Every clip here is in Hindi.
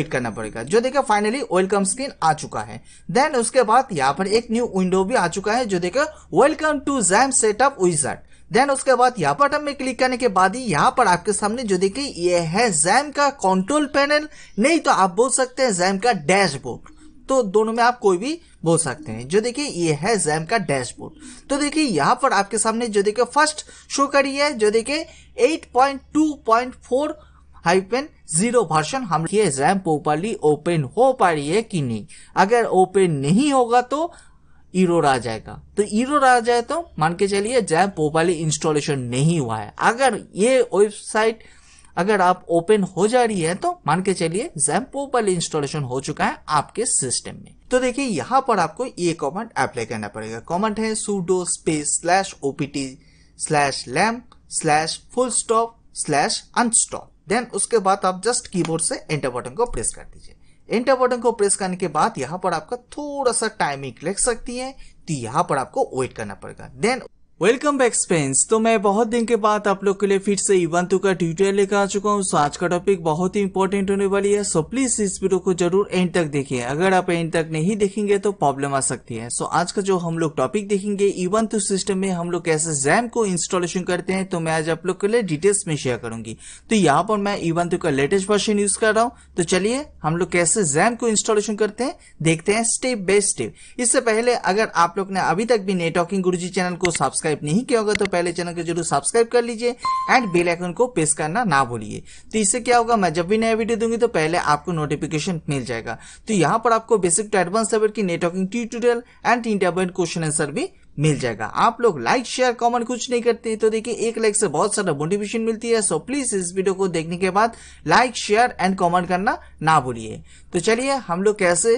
वेट करना पड़ेगा जो देखिए फाइनली वेलकम स्क्रीन आ चुका है देन उसके बाद यहाँ पर एक न्यू विंडो भी आ चुका है जो देखिए welcome to XAMPP setup wizard then उसके बाद यहाँ पर हम में क्लिक करने के बाद ही यहाँ पर आपके सामने जो देखिए ये है जैम का कंट्रोल पैनल नहीं तो आप बोल सकते हैं जैम का डैशबोर्ड तो दोनों में आप कोई भी बोल सकते हैं जो देखिए ये है जैम का डैशबोर्ड तो देखिए यहाँ पर आपके सामने जो देखिए फर्स्ट शो करी है जो देखिए 8.2.4 हाइपेन जीरो वर्शन हम ये रैम प्रोपरली ओपन हो पा रही है कि नहीं अगर ओपन नहीं होगा तो इरोर आ जाएगा तो इरोर आ जाए तो मान के चलिए जैम पोपाली इंस्टॉलेशन नहीं हुआ है अगर ये वेबसाइट अगर आप ओपन हो जा रही है तो मान के चलिए जैम पोपाली इंस्टॉलेशन हो चुका है आपके सिस्टम में तो देखिए यहाँ पर आपको ये कमेंट अप्लाई करना पड़ेगा कमेंट है sudo space slash OPT slash lamp slash full stop slash unstop then उसके बाद आप जस्ट कीबोर्ड से एंटर बटन को प्रेस कर दीजिए एंटर बटन को प्रेस करने के बाद यहाँ पर आपका थोड़ा सा टाइमिंग लग सकती है तो यहाँ पर आपको वेट करना पड़ेगा देन वेलकम बैक स्पेंस तो मैं बहुत दिन के बाद आप लोग के लिए फिर से इवंतु का ट्यूटोरियल लेकर आ चुका हूँ सो आज का टॉपिक बहुत ही इंपॉर्टेंट होने वाली है सो प्लीज इस वीडियो को जरूर एंड तक देखिए अगर आप एंड तक नहीं देखेंगे तो प्रॉब्लम आ सकती है सो आज का जो हम लोग टॉपिक देखेंगे इवंतु सिस्टम में हम लोग कैसे जैम को इंस्टॉलेशन करते हैं तो मैं आज आप लोग के लिए डिटेल्स में शेयर करूंगी तो यहाँ पर मैं इवंतु का लेटेस्ट वर्षन यूज कर रहा हूँ तो चलिए हम लोग कैसे जैम को इंस्टॉलेशन करते हैं देखते हैं स्टेप बाय स्टेप इससे पहले अगर आप लोग ने अभी तक भी नेटवर्किंग गुरु चैनल को सब्सक्राइब सब्सक्राइब नहीं किया होगा तो पहले चैनल को जरूर सब्सक्राइब कर लीजिए एंड बेल आइकन को प्रेस करना ना भूलिए तो इससे क्या होगा मैं जब भी नया वीडियो दूंगी तो पहले आपको नोटिफिकेशन मिल जाएगा तो यहाँ पर आपको बेसिक टू एडवांस लेवल की networking tutorial and interview question answer भी मिल जाएगा आप लोग लाइक शेयर कमेंट कुछ नहीं करते तो देखिए एक लाइक से बहुत सारा मोटिवेशन मिलती है सो प्लीज इस वीडियो को देखने के बाद लाइक शेयर एंड कमेंट करना ना भूलिए तो चलिए हम लोग कैसे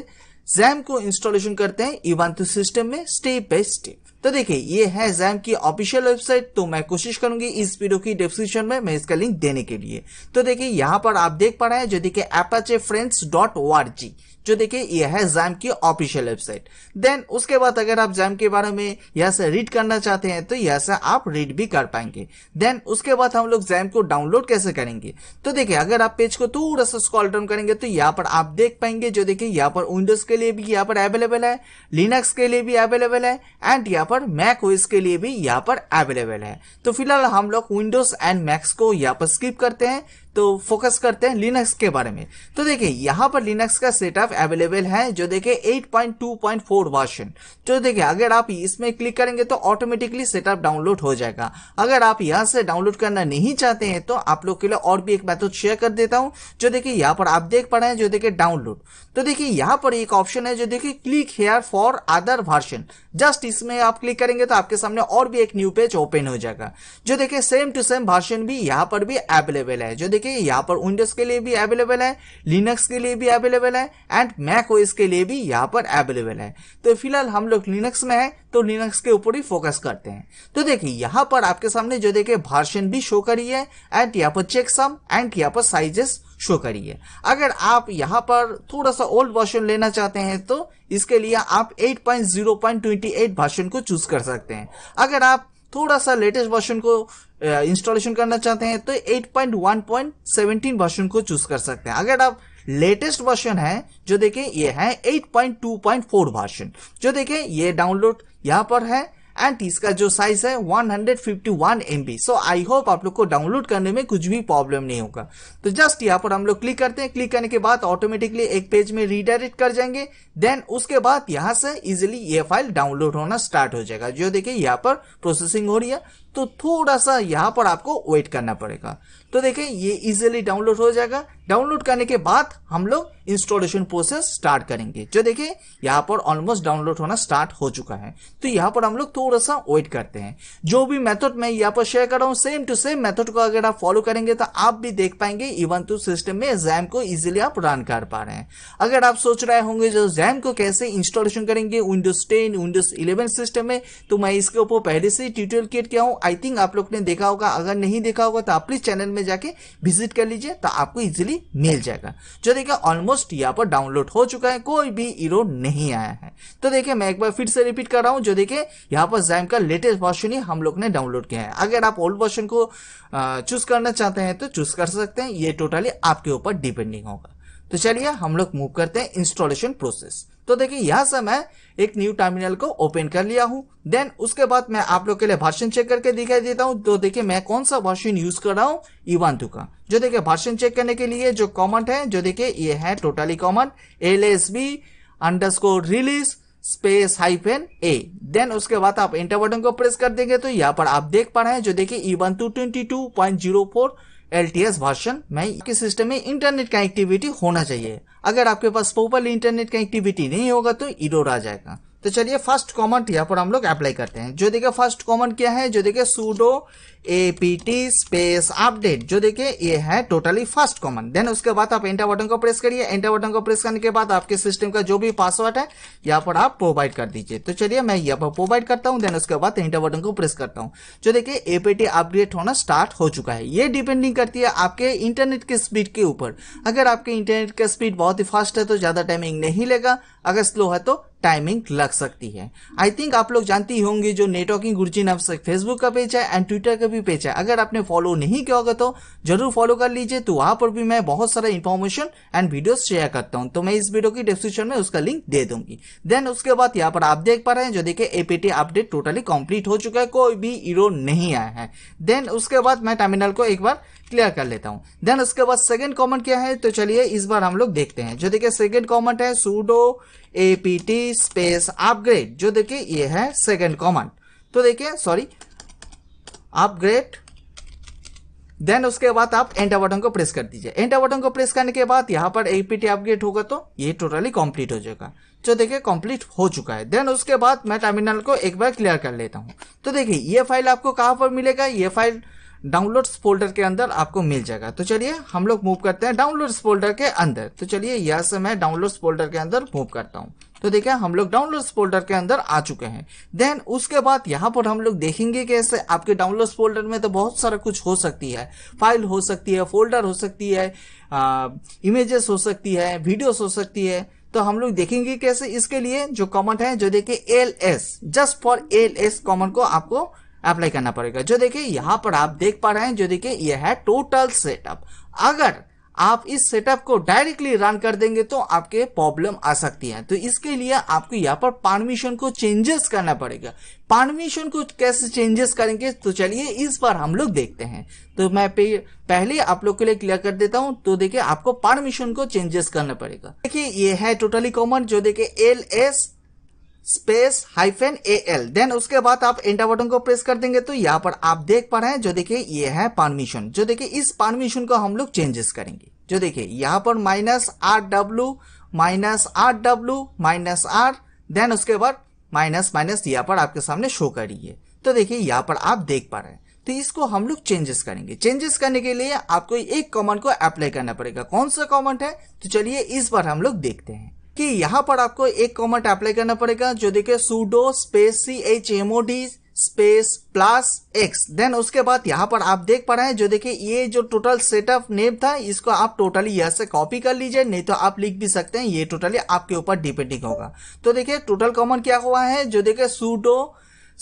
जैम को इंस्टॉलेशन करते हैं इवान सिस्टम में स्टेप बाय स्टेप तो देखिए ये है जैम की ऑफिशियल वेबसाइट तो मैं कोशिश करूंगी इस वीडियो की डिस्क्रिप्शन में मैं इसका लिंक देने के लिए तो देखिए यहाँ पर आप देख पा रहे हैं जो देखिए Apache friends dot O R G जो देखिए यह है जैम की ऑफिशियल वेबसाइट देन उसके बाद अगर आप जैम के बारे में यहाँ से रीड करना चाहते हैं तो यहाँ से आप रीड भी कर पाएंगे देन उसके बाद हम लोग जैम को डाउनलोड कैसे करेंगे तो देखिए अगर आप पेज को थोड़ा सा स्कॉल डाउन करेंगे तो यहाँ पर आप देख पाएंगे जो देखिए यहाँ पर विंडोज के लिए भी यहाँ पर अवेलेबल है लिनक्स के लिए भी अवेलेबल है एंड यहाँ पर मैक ओएस के लिए भी यहाँ पर अवेलेबल है तो फिलहाल हम लोग विंडोज एंड मैक्स को यहाँ पर स्किप करते हैं तो फोकस करते हैं लिनक्स के बारे में तो देखिए यहाँ पर लिनक्स का सेटअप अवेलेबल है जो देखिए 8.2.4 वर्जन तो देखिए अगर आप इसमें क्लिक करेंगे तो ऑटोमेटिकली सेटअप डाउनलोड हो जाएगा अगर आप यहाँ से डाउनलोड करना नहीं चाहते हैं तो आप लोग के लिए और भी एक मैथड शेयर तो कर देता हूँ जो देखिए यहाँ पर आप देख पा रहे हैं जो देखिए डाउनलोड तो देखिए यहाँ पर एक ऑप्शन है जो देखिए click here for other version just इसमें आप क्लिक करेंगे तो आपके सामने और भी एक न्यू पेज ओपन हो जाएगा जो देखिये सेम टू सेम वर्षन भी यहाँ पर भी अवेलेबल है जो देखिए देखिए यहाँ पर विंडोज के लिए भी अवेलेबल है लिनक्स के लिए भी अवेलेबल है एंड मैक ओ के लिए भी यहाँ पर अवेलेबल है तो फिलहाल हम लोग लिनक्स में है तो लिनक्स के ऊपर ही फोकस करते हैं तो देखिए यहाँ पर आपके सामने जो देखिए भार्शन भी शो करी है एंड यहाँ पर चेकसम एंड यहाँ पर साइजेस शो करिए अगर आप यहाँ पर थोड़ा सा ओल्ड वर्षन लेना चाहते हैं तो इसके लिए आप 8.0.28 वर्षन को चूज कर सकते हैं अगर आप थोड़ा सा लेटेस्ट वर्षन को इंस्टॉलेशन करना चाहते हैं तो 8.1.17 वर्षन को चूज कर सकते हैं अगर आप लेटेस्ट वर्षन है जो देखें ये है 8.2.4 वर्षन जो देखें ये डाउनलोड यहाँ पर है एंड इसका जो साइज है 151 MB सो आई होप आप लोग को डाउनलोड करने में कुछ भी प्रॉब्लम नहीं होगा तो जस्ट यहां पर हम लोग क्लिक करते हैं क्लिक करने के बाद ऑटोमेटिकली एक पेज में रीडायरेक्ट कर जाएंगे देन उसके बाद यहां से इजिली ये फाइल डाउनलोड होना स्टार्ट हो जाएगा जो देखिए यहाँ पर प्रोसेसिंग हो रही है तो थोड़ा सा यहां पर आपको वेट करना पड़ेगा तो देखें ये इजिली डाउनलोड हो जाएगा डाउनलोड करने के बाद हम लोग इंस्टॉलेशन प्रोसेस स्टार्ट करेंगे जो देखें यहाँ पर ऑलमोस्ट डाउनलोड होना स्टार्ट हो चुका है तो यहाँ पर हम लोग थोड़ा सा वेट करते हैं जो भी मेथड मैं यहाँ पर शेयर कर रहा हूँ सेम टू सेम मेथड को अगर आप फॉलो करेंगे तो आप भी देख पाएंगे इवन टू सिस्टम में जैम को इजिली आप रन कर पा रहे हैं अगर आप सोच रहे होंगे जो जैम को कैसे इंस्टॉलेशन करेंगे Windows ten Windows eleven system में तो मैं इसके ऊपर पहले से ट्यूटोरियल किया हूँ आई थिंक आप लोग ने देखा होगा अगर नहीं देखा होगा तो आप प्लीज चैनल में जाके विजिट कर लीजिए तो आपको इजिली मिल जाएगा जो देखिए ऑलमोस्ट यहाँ पर डाउनलोड हो चुका है कोई भी इरो नहीं आया है तो देखिए मैं एक बार फिर से रिपीट कर रहा हूँ जो देखिए यहाँ पर जैम का लेटेस्ट वर्षन ही हम लोग ने डाउनलोड किया है अगर आप ओल्ड वर्षन को चूज करना चाहते हैं तो चूज कर सकते हैं ये टोटली आपके ऊपर डिपेंडिंग होगा तो चलिए हम लोग मूव करते हैं इंस्टॉलेशन प्रोसेस तो देखिए से मैं एक न्यू टर्मिनल को ओपन कर लिया हूं देन उसके बाद मैं आप लोग के लिए भाषण चेक करके दिखाई देता हूं तो देखिए मैं कौन सा भाषण यूज कर रहा हूं इवान का जो देखिए भाषण चेक करने के लिए जो कॉमेंट है जो देखिये ये है totally comment L S B underscore release space hyphen A then उसके बाद आप इंटर बटन को प्रेस कर देंगे तो यहाँ पर आप देख पा रहे हैं जो देखिए Ubuntu twenty two point zero four L भाषण में आपके सिस्टम में इंटरनेट कनेक्टिविटी होना चाहिए अगर आपके पास प्रॉपरली इंटरनेट कनेक्टिविटी नहीं होगा तो इरोर आ जाएगा तो चलिए फर्स्ट कॉमन यहाँ पर हम लोग अप्लाई करते हैं जो देखिए फर्स्ट कॉमन क्या है जो देखिए सूडो एपीटी स्पेस अपडेट जो देखिए ये है टोटली फर्स्ट कॉमन देन उसके बाद आप एंटर बटन को प्रेस करिए एंटर बटन को प्रेस करने के बाद आपके सिस्टम का जो भी पासवर्ड है यहाँ पर आप प्रोवाइड कर दीजिए तो चलिए मैं यहाँ पर प्रोवाइड करता हूँ देन उसके बाद एंटर बटन को प्रेस करता हूँ जो देखिए एपीटी अपडेट होना स्टार्ट हो चुका है ये डिपेंडिंग करती है आपके इंटरनेट की स्पीड के ऊपर अगर आपके इंटरनेट का स्पीड बहुत ही फास्ट है तो ज़्यादा टाइमिंग नहीं लेगा अगर स्लो है तो टाइमिंग लग सकती है आई थिंक आप लोग जानती होंगे जो नेटवर्किंग गुरुजी नाम से फेसबुक का पेज है एंड ट्विटर का भी पेज है अगर आपने फॉलो नहीं किया होगा तो जरूर फॉलो कर लीजिए तो वहां पर भी मैं बहुत सारा इन्फॉर्मेशन एंड वीडियो शेयर करता हूँ तो मैं इस वीडियो की डिस्क्रिप्शन में उसका लिंक दे दूंगी देन उसके बाद यहाँ पर आप देख पा रहे हैं जो देखिए एपीटी अपडेट टोटली कंप्लीट हो चुका है कोई भी ईरो नहीं आया है देन उसके बाद मैं टर्मिनल को एक बार क्लियर कर लेता हूं देन उसके बाद सेकंड कमेंट क्या है तो चलिए इस बार हम लोग देखते हैं जो देखिए सेकंड कमेंट है सूडो एपीटी स्पेस अपग्रेड जो देखिए ये है सेकंड कमेंट तो देखिए सॉरी अपग्रेड देन उसके बाद आप एंटर बटन को प्रेस कर दीजिए एंटर बटन को प्रेस करने के बाद यहाँ पर एपीटी अपग्रेड होगा तो ये टोटली कंप्लीट हो जाएगा जो देखिए कंप्लीट हो चुका है देन उसके बाद मैं टर्मिनल को एक बार क्लियर कर लेता हूँ तो देखिए ये फाइल आपको कहाँ पर मिलेगा ये फाइल डाउनलोड्स फोल्डर के अंदर आपको मिल जाएगा तो चलिए हम लोग मूव करते हैं डाउनलोड्स फोल्डर के अंदर तो चलिए यह से मैं डाउनलोड्स फोल्डर के अंदर मूव करता हूँ तो देखिए हम लोग डाउनलोड्स फोल्डर के अंदर आ चुके हैं देन उसके बाद यहाँ पर हम लोग देखेंगे कैसे आपके डाउनलोड्स फोल्डर में तो बहुत सारा कुछ हो सकती है फाइल हो सकती है फोल्डर हो सकती है इमेजेस हो सकती है वीडियोस हो सकती है तो हम लोग देखेंगे कैसे इसके लिए जो कमेंट है जो देखिए L S just for L S common को आपको अप्लाई करना पड़ेगा जो देखिए यहाँ पर आप देख पा रहे हैं जो देखिए यह है टोटल सेटअप अगर आप इस सेटअप को डायरेक्टली रन कर देंगे तो आपके प्रॉब्लम आ सकती है तो इसके लिए आपको यहाँ पर परमिशन को चेंजेस करना पड़ेगा परमिशन को कैसे चेंजेस करेंगे तो चलिए इस पर हम लोग देखते हैं तो मैं पहले आप लोग के लिए क्लियर कर देता हूँ तो देखिए आपको परमिशन को चेंजेस करना पड़ेगा देखिए ये है टोटली कॉमन जो देखिए L S space hyphen A L then उसके बाद आप एंटर बटन को प्रेस कर देंगे तो यहाँ पर आप देख पा रहे हैं जो देखिए ये है परमिशन जो देखिए इस परमिशन को हम लोग चेंजेस करेंगे जो देखिए यहाँ पर minus R W minus R W minus R then उसके बाद माइनस माइनस यहाँ पर आपके सामने शो कर रही है तो देखिए यहाँ पर आप देख पा रहे हैं तो इसको हम लोग चेंजेस करेंगे चेंजेस करने के लिए आपको एक कॉमेंट को अप्लाई करना पड़ेगा कौन सा कॉमेंट है तो चलिए इस पर हम लोग देखते हैं कि यहां पर आपको एक कॉमेंट अप्लाई करना पड़ेगा जो देखिए sudo space C H M O D space plus X then उसके बाद यहाँ पर आप देख पा रहे हैं जो देखिए ये जो टोटल सेटअप नेम था इसको आप टोटली यहाँ से कॉपी कर लीजिए नहीं तो आप लिख भी सकते हैं ये टोटली आपके ऊपर डिपेंडिंग होगा तो देखिए टोटल कॉमन क्या हुआ है जो देखिए sudo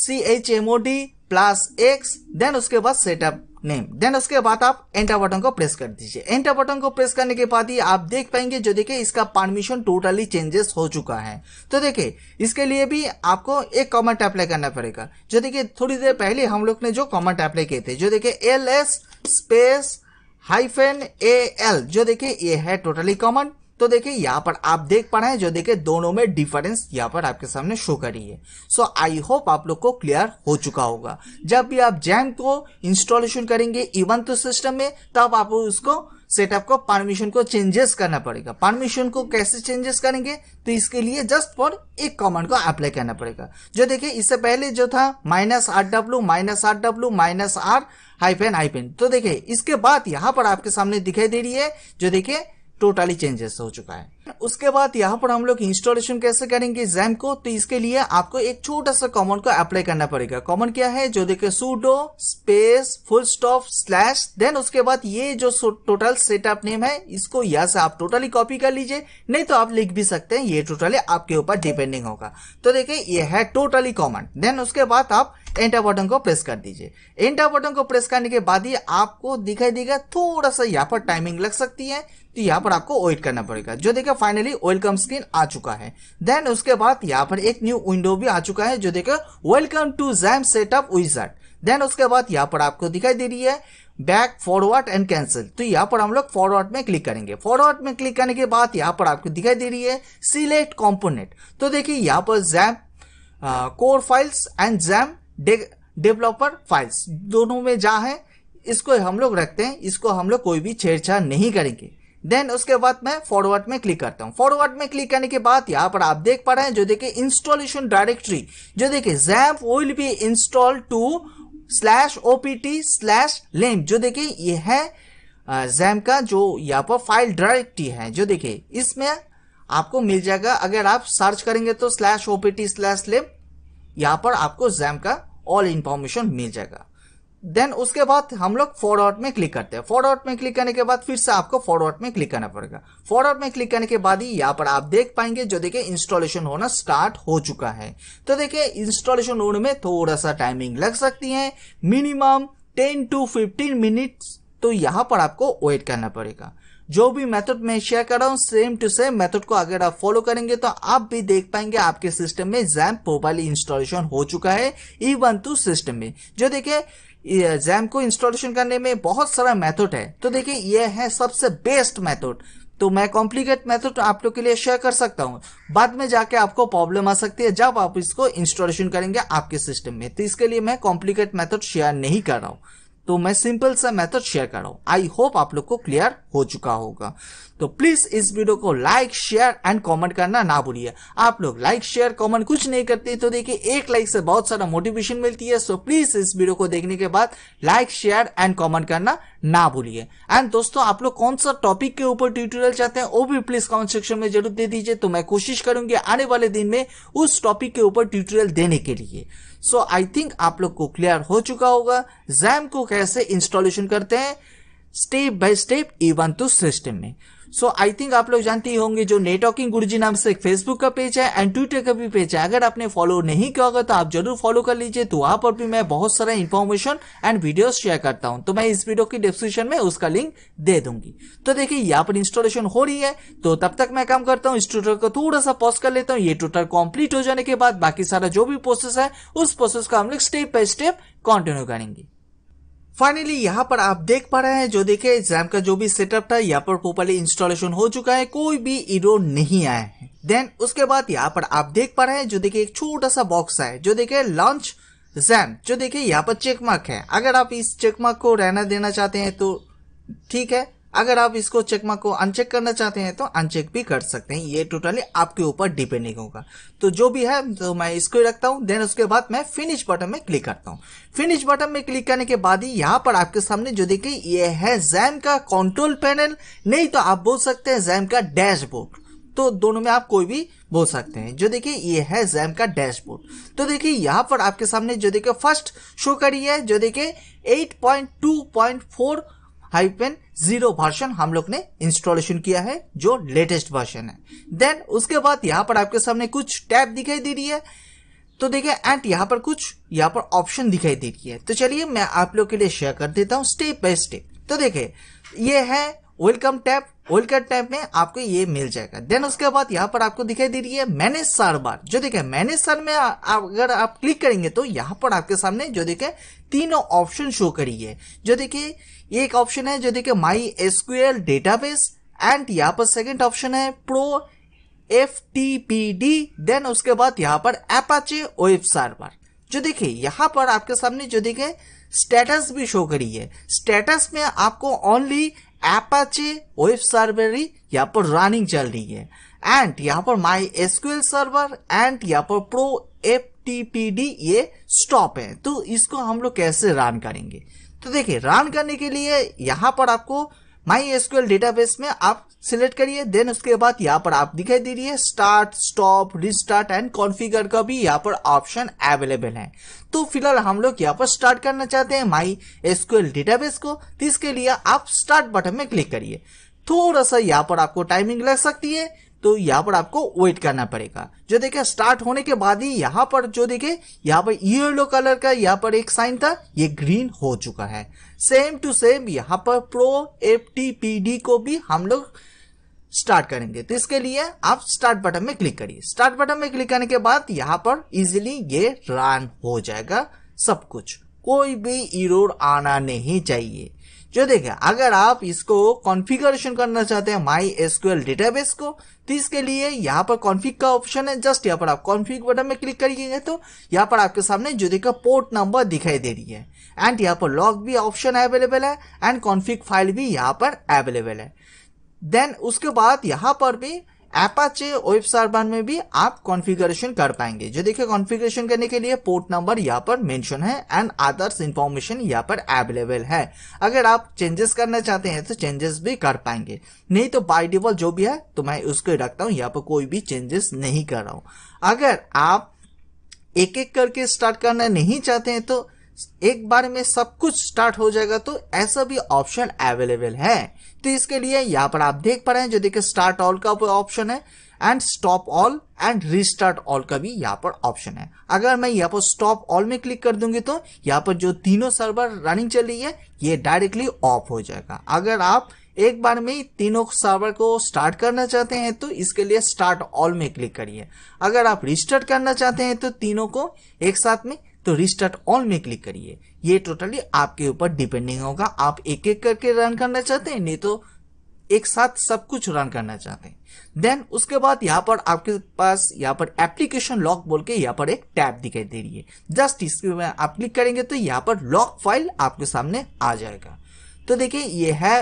C H M O D plus X then उसके बाद सेटअप नेम देन उसके बाद आप एंटर बटन को प्रेस कर दीजिए एंटर बटन को प्रेस करने के बाद ही आप देख पाएंगे जो देखिए इसका परमिशन टोटली चेंजेस हो चुका है तो देखिए इसके लिए भी आपको एक कमेंट अप्लाई करना पड़ेगा जो देखिए थोड़ी देर पहले हम लोग ने जो कमेंट अप्लाई किए थे जो देखिए L S space hyphen A L जो देखिए ये है टोटली कॉमन तो देखिए यहाँ पर आप देख पा रहे हैं जो देखिए दोनों में डिफरेंस यहाँ पर आपके सामने शो करी है सो आई होप आप लोग को क्लियर हो चुका होगा जब भी आप जैम को इंस्टॉलेशन करेंगे इवन e तो सिस्टम में तब आप उसको सेटअप को परमिशन को चेंजेस करना पड़ेगा परमिशन को कैसे चेंजेस करेंगे तो इसके लिए जस्ट फॉर एक कमांड को अप्लाई करना पड़ेगा जो देखिए इससे पहले जो था minus R W minus R W minus R hyphen hyphen तो देखिए इसके बाद यहाँ पर आपके सामने दिखाई दे रही है जो देखिये टोटली चेंजेस हो चुका है उसके बाद यहाँ पर हम लोग इंस्टॉलेशन कैसे करेंगे जैम को तो इसके लिए आपको एक छोटा सा कॉमन को अप्लाई करना पड़ेगा कॉमन क्या है जो देखे sudo space full stop slash then उसके बाद ये जो टोटल सेटअप नेम है इसको यहाँ से आप टोटली कॉपी कर लीजिए नहीं तो आप लिख भी सकते हैं ये टोटली आपके ऊपर डिपेंडिंग होगा तो देखिये ये है टोटली कॉमन देन उसके बाद आप एंटर बटन को प्रेस कर दीजिए एंटर बटन को प्रेस करने के बाद ही आपको दिखाई देगा थोड़ा सा यहाँ पर टाइमिंग लग सकती है तो यहाँ पर आपको वेट करना पड़ेगा जो देखिए फाइनली वेलकम स्क्रीन आ चुका है देन उसके बाद यहाँ पर एक न्यू विंडो भी आ चुका है जो देखिए welcome to XAMPP setup wizard then उसके बाद यहाँ पर आपको दिखाई दे रही है बैक फॉरवर्ड एंड कैंसिल तो यहाँ पर हम लोग फॉरवर्ड में क्लिक करेंगे फॉरवर्ड में क्लिक करने के बाद यहाँ पर आपको दिखाई दे रही है सिलेक्ट कॉम्पोनेट तो देखिए यहाँ पर XAMPP core files and XAMPP developer files दोनों में जहाँ है इसको हम लोग रखते हैं इसको हम लोग कोई भी छेड़छाड़ नहीं करेंगे देन उसके बाद मैं फॉरवर्ड में क्लिक करता हूँ फॉरवर्ड में क्लिक करने के बाद यहाँ पर आप देख पा रहे हैं जो देखिए इंस्टॉलेशन डायरेक्टरी जो देखिए XAMPP will be install to slash OPT slash lamp जो देखिए ये है जैम का जो यहाँ पर फाइल डायरेक्टरी है जो देखिए इसमें आपको मिल जाएगा अगर आप सर्च करेंगे तो स्लैश ओपीटी स्लैश लेम यहाँ पर आपको जैम का ऑल इंफॉर्मेशन मिल जाएगा देन उसके बाद हम लोग फॉरवर्ड में क्लिक करते हैं फॉरवर्ड में क्लिक करने के बाद फिर से आपको फॉरवर्ड में क्लिक करना पड़ेगा फॉरवर्ड में क्लिक करने के बाद ही यहाँ पर आप देख पाएंगे जो देखिए इंस्टॉलेशन होना स्टार्ट हो चुका है तो देखिए इंस्टॉलेशन होने में थोड़ा सा टाइमिंग लग सकती है minimum ten to fifteen minutes तो यहाँ पर आपको वेट करना पड़ेगा जो भी मेथड मैं शेयर कर रहा हूँ सेम टू सेम मेथड को अगर आप फॉलो करेंगे तो आप भी देख पाएंगे आपके सिस्टम में जैम मोबाइल इंस्टॉलेशन हो चुका है ई वन टू सिस्टम में जो देखे जैम को इंस्टॉलेशन करने में बहुत सारा मेथड है तो देखिए यह है सबसे बेस्ट मेथड तो मैं कॉम्प्लिकेट मेथड आप लोग के लिए शेयर कर सकता हूँ बाद में जाके आपको प्रॉब्लम आ सकती है जब आप इसको इंस्टॉलेशन करेंगे आपके सिस्टम में तो इसके लिए मैं कॉम्प्लिकेट मेथड शेयर नहीं कर रहा हूँ तो मैं सिंपल सा मेथड शेयर कर रहा हूं आई होप आप लोग को क्लियर हो चुका होगा तो प्लीज इस वीडियो को लाइक शेयर एंड कमेंट करना ना भूलिए आप लोग लाइक शेयर कमेंट कुछ नहीं करते तो देखिए एक लाइक से बहुत सारा मोटिवेशन मिलती है सो प्लीज इस वीडियो को देखने के बाद लाइक शेयर एंड कमेंट करना ना भूलिए एंड दोस्तों आप लोग कौन सा टॉपिक के ऊपर ट्यूटोरियल चाहते हैं वो भी प्लीज कमेंट सेक्शन में जरूर दे दीजिए तो मैं कोशिश करूंगी आने वाले दिन में उस टॉपिक के ऊपर ट्यूटोरियल देने के लिए सो आई थिंक आप लोग को क्लियर हो चुका होगा जैम को कैसे इंस्टॉलेशन करते हैं step by step even to system में सो आई थिंक आप लोग जानते ही होंगे जो नेटवर्किंग जी नाम से एक फेसबुक का पेज है एंड ट्विटर का भी पेज है अगर आपने फॉलो नहीं किया होगा तो आप जरूर फॉलो कर लीजिए तो वहां पर भी मैं बहुत सारा इन्फॉर्मेशन एंड वीडियो शेयर करता हूँ तो मैं इस वीडियो की डिस्क्रिप्शन में उसका लिंक दे दूंगी तो देखिए यहाँ पर इंस्टॉलेशन हो रही है तो तब तक मैं काम करता हूँ इस ट्विटर को थोड़ा सा पॉज कर लेता हूँ ये ट्विटर कंप्लीट हो जाने के बाद बाकी सारा जो भी प्रोसेस है उस प्रोसेस का हम लोग स्टेप बाय स्टेप कंटिन्यू करेंगे फाइनली यहाँ पर आप देख पा रहे हैं जो देखिए जैम का जो भी सेटअप था यहाँ पर प्रोपरली इंस्टॉलेशन हो चुका है कोई भी इरो नहीं आया है देन उसके बाद यहाँ पर आप देख पा रहे हैं जो देखिए एक छोटा सा बॉक्स है जो देखिए लॉन्च जैम जो देखिए यहाँ पर चेकमार्क है अगर आप इस चेकमार्क को रहना देना चाहते हैं तो ठीक है अगर आप इसको चेकमा को अनचेक करना चाहते हैं तो अनचेक भी कर सकते हैं ये टोटली आपके ऊपर डिपेंडिंग होगा तो जो भी है तो मैं इसको ही रखता हूँ देन उसके बाद मैं फिनिश बटन में क्लिक करता हूँ फिनिश बटन में क्लिक करने के बाद ही यहाँ पर आपके सामने जो देखिए ये है जैम का कंट्रोल पैनल नहीं तो आप बोल सकते हैं जैम का डैशबोर्ड तो दोनों में आप कोई भी बोल सकते हैं जो देखिए ये है जैम का डैशबोर्ड तो देखिए यहाँ पर आपके सामने जो देखिए फर्स्ट शो करी है जो देखिए 8.2.4 हाइपेन जीरो वर्षन हम लोग ने इंस्टॉलेशन किया है जो लेटेस्ट वर्षन है देन उसके बाद यहाँ पर आपके सामने कुछ टैब दिखाई दे रही है तो देखिए एंड यहाँ पर कुछ यहाँ पर ऑप्शन दिखाई दे रही है तो चलिए मैं आप लोग के लिए शेयर कर देता हूँ स्टेप बाय स्टेप तो देखिए ये है वेलकम टैप वेलकम टैप में आपको ये मिल जाएगा देन उसके बाद यहाँ पर आपको दिखाई दे रही है मैनेज सार बार जो देखे मैनेज सार में अगर आप क्लिक करेंगे तो यहाँ पर आपके सामने जो देखे तीनों ऑप्शन शो करी है जो देखिए ये एक ऑप्शन है जो देखिए माई एसक्यूएल डेटाबेस एंड यहाँ पर सेकेंड ऑप्शन है pro F T P D then उसके बाद यहाँ पर एपाचे वेब सर्वर जो देखिए यहाँ पर आपके सामने जो देखे स्टेटस भी शो करी है स्टेटस में आपको ओनली एपाचे वेब सर्वर ही यहाँ पर रनिंग चल रही है एंड यहाँ पर माई एसक्यूएल सर्वर एंड यहाँ पर pro F T P D ये स्टॉप है तो इसको हम लोग कैसे रन करेंगे तो देखिए रन करने के लिए यहाँ पर आपको माई एसक्यूएल डेटाबेस में आप सिलेक्ट करिए देन उसके बाद यहाँ पर आप दिखाई दे रही है start stop restart and configure का भी यहाँ पर ऑप्शन अवेलेबल है तो फिलहाल हम लोग यहाँ पर स्टार्ट करना चाहते हैं माई एसक्यूएल डेटाबेस को तो इसके लिए आप स्टार्ट बटन में क्लिक करिए थोड़ा सा यहाँ पर आपको टाइमिंग लग सकती है तो यहाँ पर आपको वेट करना पड़ेगा जो देखिए स्टार्ट होने के बाद ही यहाँ पर जो देखिए यहाँ पर येलो कलर का यहाँ पर एक साइन था ये ग्रीन हो चुका है सेम टू सेम यहाँ पर pro F T P D को भी हम लोग स्टार्ट करेंगे तो इसके लिए आप स्टार्ट बटन में क्लिक करिए स्टार्ट बटन में क्लिक करने के बाद यहाँ पर इजिली ये रन हो जाएगा सब कुछ कोई भी इरोड आना नहीं चाहिए जो देखिए अगर आप इसको कॉन्फ़िगरेशन करना चाहते हैं माई एसक्यूएल डेटाबेस को तो इसके लिए यहाँ पर कॉन्फ़िग का ऑप्शन है जस्ट यहाँ पर आप कॉन्फ़िग बटन में क्लिक करिएगा तो यहाँ पर आपके सामने जो देखा पोर्ट नंबर दिखाई दे रही है एंड यहाँ पर लॉग भी ऑप्शन अवेलेबल है एंड कॉन्फ़िग फाइल भी यहाँ पर अवेलेबल है देन उसके बाद यहाँ पर भी एपाचे वेब सर्वर में भी आप कॉन्फ़िगरेशन कर पाएंगे जो देखिए कॉन्फ़िगरेशन करने के लिए पोर्ट नंबर यहाँ पर मेंशन है एंड अदर्स इन्फॉर्मेशन यहाँ पर अवेलेबल है अगर आप चेंजेस करना चाहते हैं तो चेंजेस भी कर पाएंगे नहीं तो बाई डिफॉल्ट जो भी है तो मैं उसको रखता हूँ यहाँ पर कोई भी चेंजेस नहीं कर रहा हूँ अगर आप एक एक करके स्टार्ट करना नहीं चाहते हैं तो एक बार में सब कुछ स्टार्ट हो जाएगा तो ऐसा भी ऑप्शन अवेलेबल है तो इसके लिए यहाँ पर आप देख पा रहे हैं जो देखिए स्टार्ट ऑल का ऑप्शन है and stop all and restart all का भी यहाँ पर ऑप्शन है अगर मैं यहाँ पर स्टॉप ऑल में क्लिक कर दूंगी तो यहाँ पर जो तीनों सर्वर रनिंग चल रही है ये डायरेक्टली ऑफ हो जाएगा अगर आप एक बार में तीनों सर्वर को स्टार्ट करना चाहते हैं तो इसके लिए स्टार्ट ऑल में क्लिक करिए अगर आप रिस्टार्ट करना चाहते हैं तो तीनों को एक साथ में तो रिस्टार्ट ऑल में क्लिक करिए ये टोटली आपके ऊपर डिपेंडिंग होगा आप एक एक करके रन करना चाहते हैं नहीं तो एक साथ सब कुछ रन करना चाहते हैं देन उसके बाद यहाँ पर आपके पास यहाँ पर एप्लीकेशन लॉक बोल के यहाँ पर एक टैब दिखाई दे रही है जस्ट इसके आप क्लिक करेंगे तो यहाँ पर लॉक फाइल आपके सामने आ जाएगा तो देखिए ये है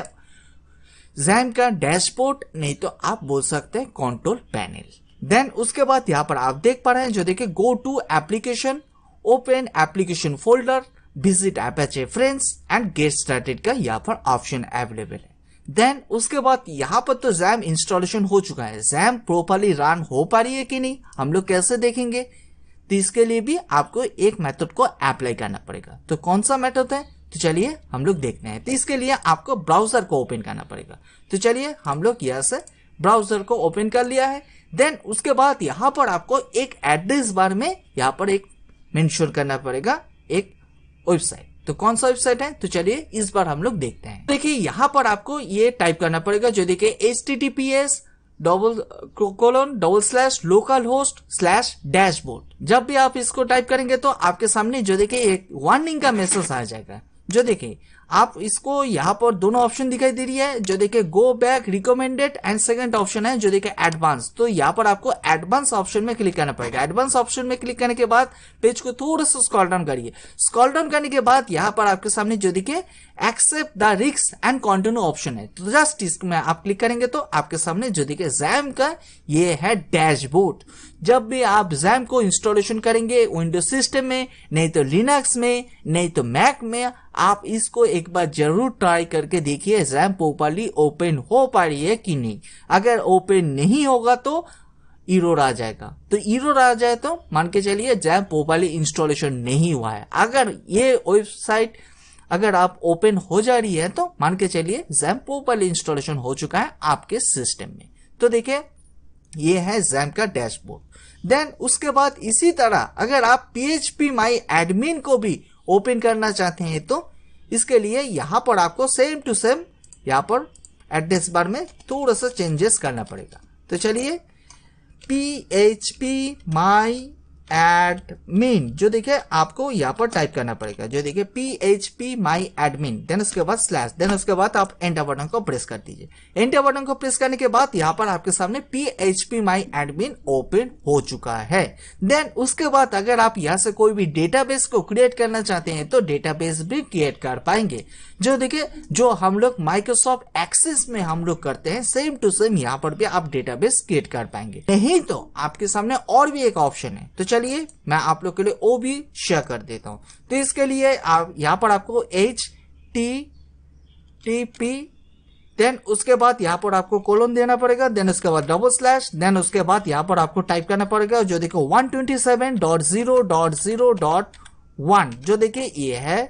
जैम का डैशबोर्ड नहीं तो आप बोल सकते हैं कंट्रोल पैनल देन उसके बाद यहाँ पर आप देख पा रहे हैं जो देखिए go to application open application folder, visit Apache friends and get started का यहाँ पर ऑप्शन अवेलेबल है देन उसके बाद यहाँ पर तो जैम इंस्टॉलेशन हो चुका है जैम प्रॉपरली रन हो पा रही है कि नहीं हम लोग कैसे देखेंगे तो इसके लिए भी आपको एक मेथड को अप्लाई करना पड़ेगा तो कौन सा मेथड है तो चलिए हम लोग देखते हैं तो इसके लिए आपको ब्राउजर को ओपन करना पड़ेगा तो चलिए हम लोग यहाँ से ब्राउजर को ओपन कर लिया है देन उसके बाद यहाँ पर आपको एक एड्रेस बार में यहाँ पर एक मेंशन करना पड़ेगा एक वेबसाइट तो कौन सा वेबसाइट है तो चलिए इस बार हम लोग देखते हैं देखिए यहाँ पर आपको ये टाइप करना पड़ेगा जो देखिए H T T P S double colon double slash local host slash dashboard जब भी आप इसको टाइप करेंगे तो आपके सामने जो देखिए एक वार्निंग का मैसेज आ जाएगा जो देखिए आप इसको यहाँ पर दोनों ऑप्शन दिखाई दे रही है जो देखे go back recommended and second option है जो देखे एडवांस तो यहाँ पर आपको एडवांस ऑप्शन में क्लिक करना पड़ेगा एडवांस ऑप्शन में क्लिक करने के बाद पेज को थोड़ा सा स्कॉल डाउन करिए स्कॉल डाउन करने के बाद यहाँ पर आपके सामने जो देखे accept the risks and continue option है तो जस्ट इसमें आप क्लिक करेंगे तो आपके सामने जो देखिए जैम का ये है डैशबोर्ड जब भी आप जैम को इंस्टॉलेशन करेंगे विंडो सिस्टम में नहीं तो लिनक्स में नहीं तो मैक में आप इसको एक बार जरूर ट्राई करके देखिए रैम प्रोपरली ओपन हो पा रही है कि नहीं अगर ओपन नहीं होगा तो ईरो आ जाएगा तो इरोर आ जाए तो मान के चलिए जैम पोपाली इंस्टॉलेशन नहीं हुआ है अगर ये वेबसाइट अगर आप ओपन हो जा रही है तो मान के चलिए जैम पोपाली इंस्टॉलेशन हो चुका है आपके सिस्टम में तो देखिए ये है जैम का डैशबोर्ड देन उसके बाद इसी तरह अगर आप P H P my admin को भी ओपन करना चाहते हैं तो इसके लिए यहाँ पर आपको सेम टू सेम यहाँ पर एड्रेस बार में थोड़ा सा चेंजेस करना पड़ेगा तो चलिए P H P my admin जो देखिए आपको यहाँ पर टाइप करना पड़ेगा जो देखिए P H P my admin then उसके बाद स्लैश देन उसके बाद आप एंटर बटन को प्रेस कर दीजिए एंटर बटन को प्रेस करने के बाद यहाँ पर आपके सामने P H P my admin open हो चुका है देन उसके बाद अगर आप यहाँ से कोई भी डेटाबेस को क्रिएट करना चाहते हैं तो डेटाबेस भी क्रिएट कर पाएंगे जो देखिए जो हम लोग माइक्रोसॉफ्ट एक्सेस में हम लोग करते हैं सेम टू सेम यहाँ पर भी आप डेटाबेस क्रिएट कर पाएंगे नहीं तो आपके सामने और भी एक ऑप्शन है तो चलिए मैं आप लोग के लिए वो भी शेयर कर देता हूँ तो इसके लिए आप यहाँ पर आपको H T T P then उसके बाद यहाँ पर आपको कोलोन देना पड़ेगा देन उसके बाद डबल स्लैश देन उसके बाद यहाँ पर आपको टाइप करना पड़ेगा जो देखो one twenty seven dot zero dot zero dot one जो देखिए ये है